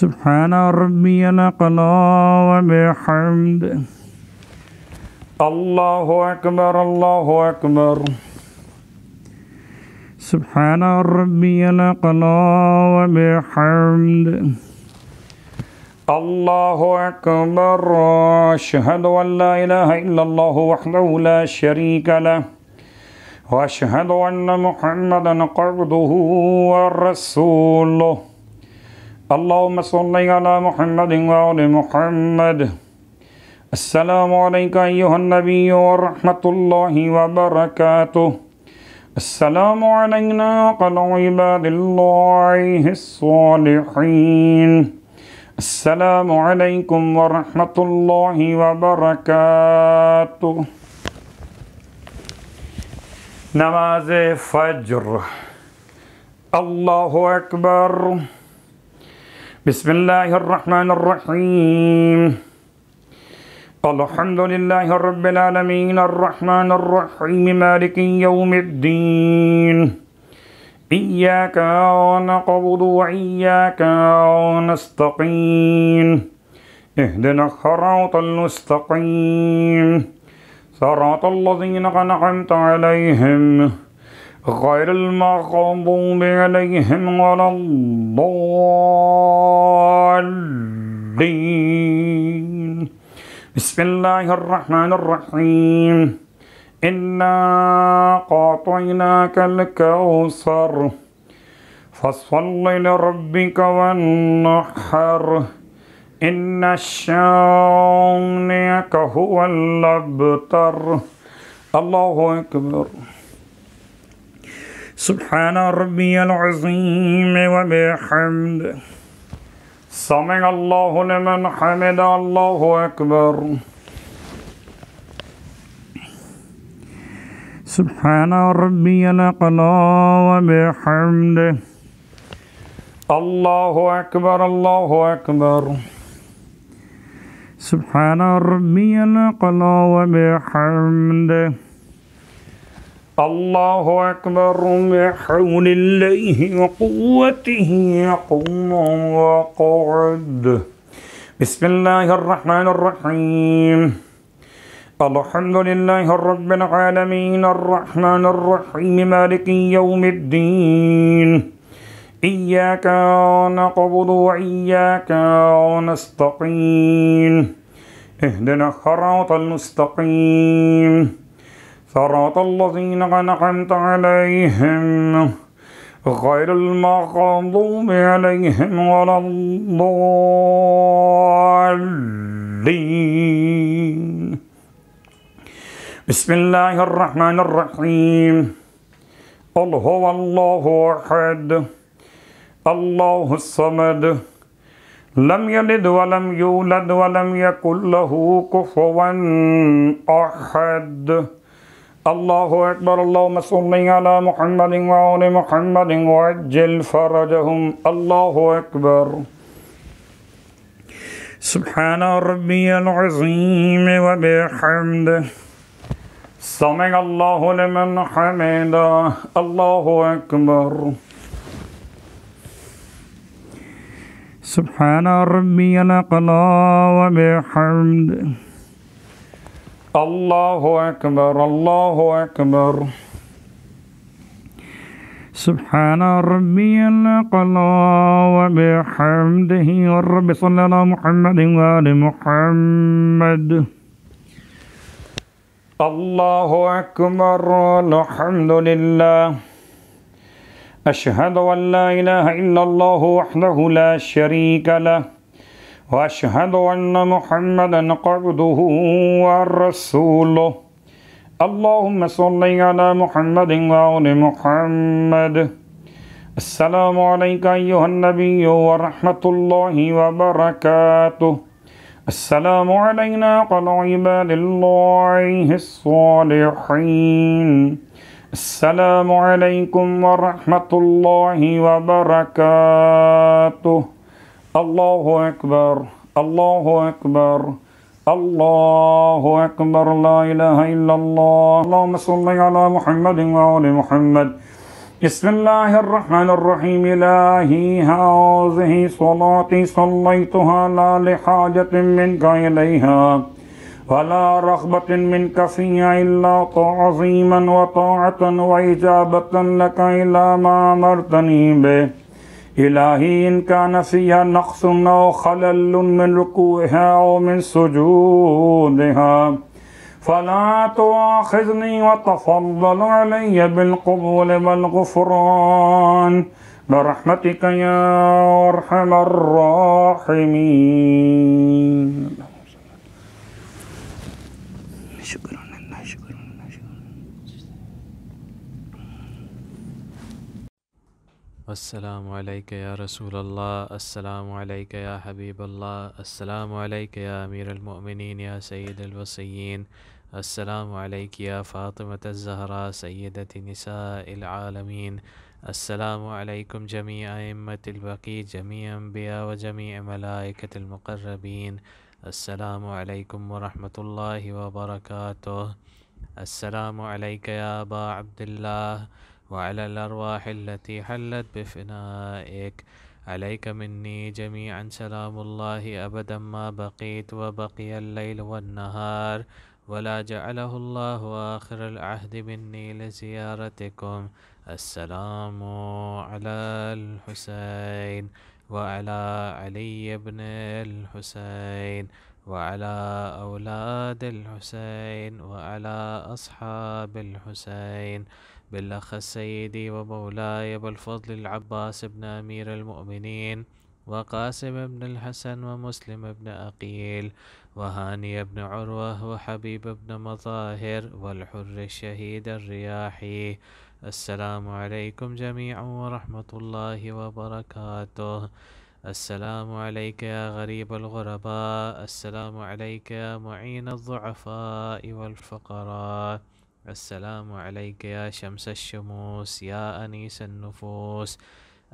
سبحان ربي الأعلى وبحمده الله أكبر الله أكبر سبحان ربي الأعلى وبحمده الله أكبر أشهد أن لا إله إلا الله وحده لا شريك له وأشهد أن محمدا عبده ورسوله اللهم صل على محمد وعلى محمد السلام عليك أيها النبي ورحمة الله وبركاته السلام علينا قال عباد الله الصالحين السلام عليكم ورحمة الله وبركاته نماز فجر الله أكبر بسم الله الرحمن الرحيم الحمد لله رب العالمين الرحمن الرحيم مالك يوم الدين إياك نقبض وإياك نستقيم اهدنا الصراط المستقيم صراط الذين أنعمت عليهم غير المغضوب عليهم ولا الضالين بسم الله الرحمن الرحيم إنا قاطعناك الكوثر فصل لربك والنحر إن شانئك هو الأبتر الله أكبر سبحان ربي العظيم وبحمد سمع الله لمن حمد الله أكبر سبحان ربي الأقلى وبحمده الله أكبر الله أكبر سبحان ربي الأقلى وبحمده الله أكبر بحول الله وقوته يقوم وقعد بسم الله الرحمن الرحيم الحمد لله رب العالمين الرحمن الرحيم مالك يوم الدين إياك نقبض وإياك نستقيم اهدنا الصراط المستقيم صراط الذين أنعمت عليهم غير المغضوب عليهم ولا الضالين بسم الله الرحمن الرحيم قل هو الله احد الله الصمد لم يلد ولم يولد ولم يكن له كفوا احد الله اكبر اللهم صل على محمد وعلى محمد وعجل فرجهم الله اكبر سبحان ربي العظيم وبحمده سمع الله لمن حمده الله أكبر سبحان ربي الأعلى وبحمد الله أكبر الله أكبر سبحان ربي الأعلى وبحمده رب صلى الله محمد وآل محمد الله أكبر الحمد لله أشهد أن لا إله إلا الله وحده لا شريك له وأشهد أن محمدا عبده ورسوله اللهم صل على محمد وعلى محمد السلام عليك أيها النبي ورحمة الله وبركاته السلام علينا قال عباد الله الصالحين السلام عليكم ورحمة الله وبركاته الله أكبر الله أكبر الله أكبر لا إله إلا الله اللهم صل على محمد وعلى محمد بسم الله الرحمن الرحيم إلهي هذه صلاتي صليتها لا لحاجة منك إليها ولا رغبة منك فيها إلا تعظيما وطاعة وإجابة لك إلى ما أمرتني به إلهي إن كان فيها نقص أو خلل من ركوعها أو من سجودها فلا تؤاخذني وتفضل علي بالقبول والغفران برحمتك يا أرحم الراحمين شكرا شكرا شكرا السلام عليك يا رسول الله السلام عليك يا حبيب الله السلام عليك يا أمير المؤمنين يا سيد الوصيين السلام عليك يا فاطمة الزهراء سيدة نساء العالمين السلام عليكم جميع أئمة البقي جميع أنبياء وجميع ملائكة المقربين السلام عليكم ورحمة الله وبركاته السلام عليك يا أبا عبد الله وعلى الأرواح التي حلت بفنائك عليك مني جميعا سلام الله أبدا ما بقيت وبقي الليل والنهار ولا جعله الله آخر العهد مني لزيارتكم السلام على الحسين وعلى علي بن الحسين وعلى أولاد الحسين وعلى أصحاب الحسين بالأخ سيدي ومولاي بالفضل العباس بن أمير المؤمنين وقاسم بن الحسن ومسلم بن أقيل وهاني بن عروة وحبيب بن مظاهر والحر الشهيد الرياحي السلام عليكم جميعا ورحمة الله وبركاته السلام عليك يا غريب الغرباء السلام عليك يا معين الضعفاء والفقراء السلام عليك يا شمس الشموس يا أنيس النفوس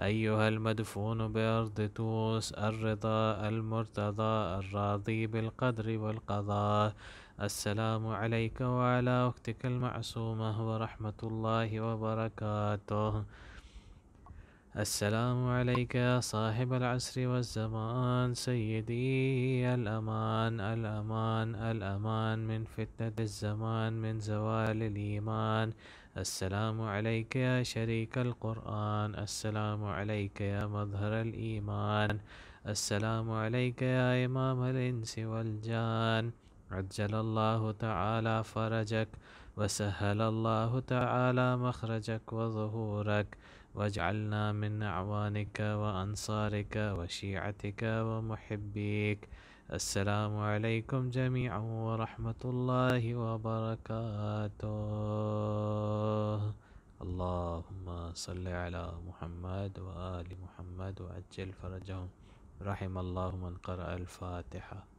أيها المدفون بأرض توس الرضا المرتضى الراضي بالقدر والقضاء السلام عليك وعلى أختك المعصومة ورحمة الله وبركاته السلام عليك يا صاحب العصر والزمان سيدي الأمان الأمان الأمان من فتنة الزمان من زوال الإيمان السلام عليك يا شريك القرآن السلام عليك يا مظهر الإيمان السلام عليك يا إمام الإنس والجان عجل الله تعالى فرجك وسهل الله تعالى مخرجك وظهورك واجعلنا من أعوانك وأنصارك وشيعتك ومحبيك السلام عليكم جميعا ورحمة الله وبركاته اللهم صل على محمد وآل محمد وأجل فرجهم رحم الله من قرأ الفاتحة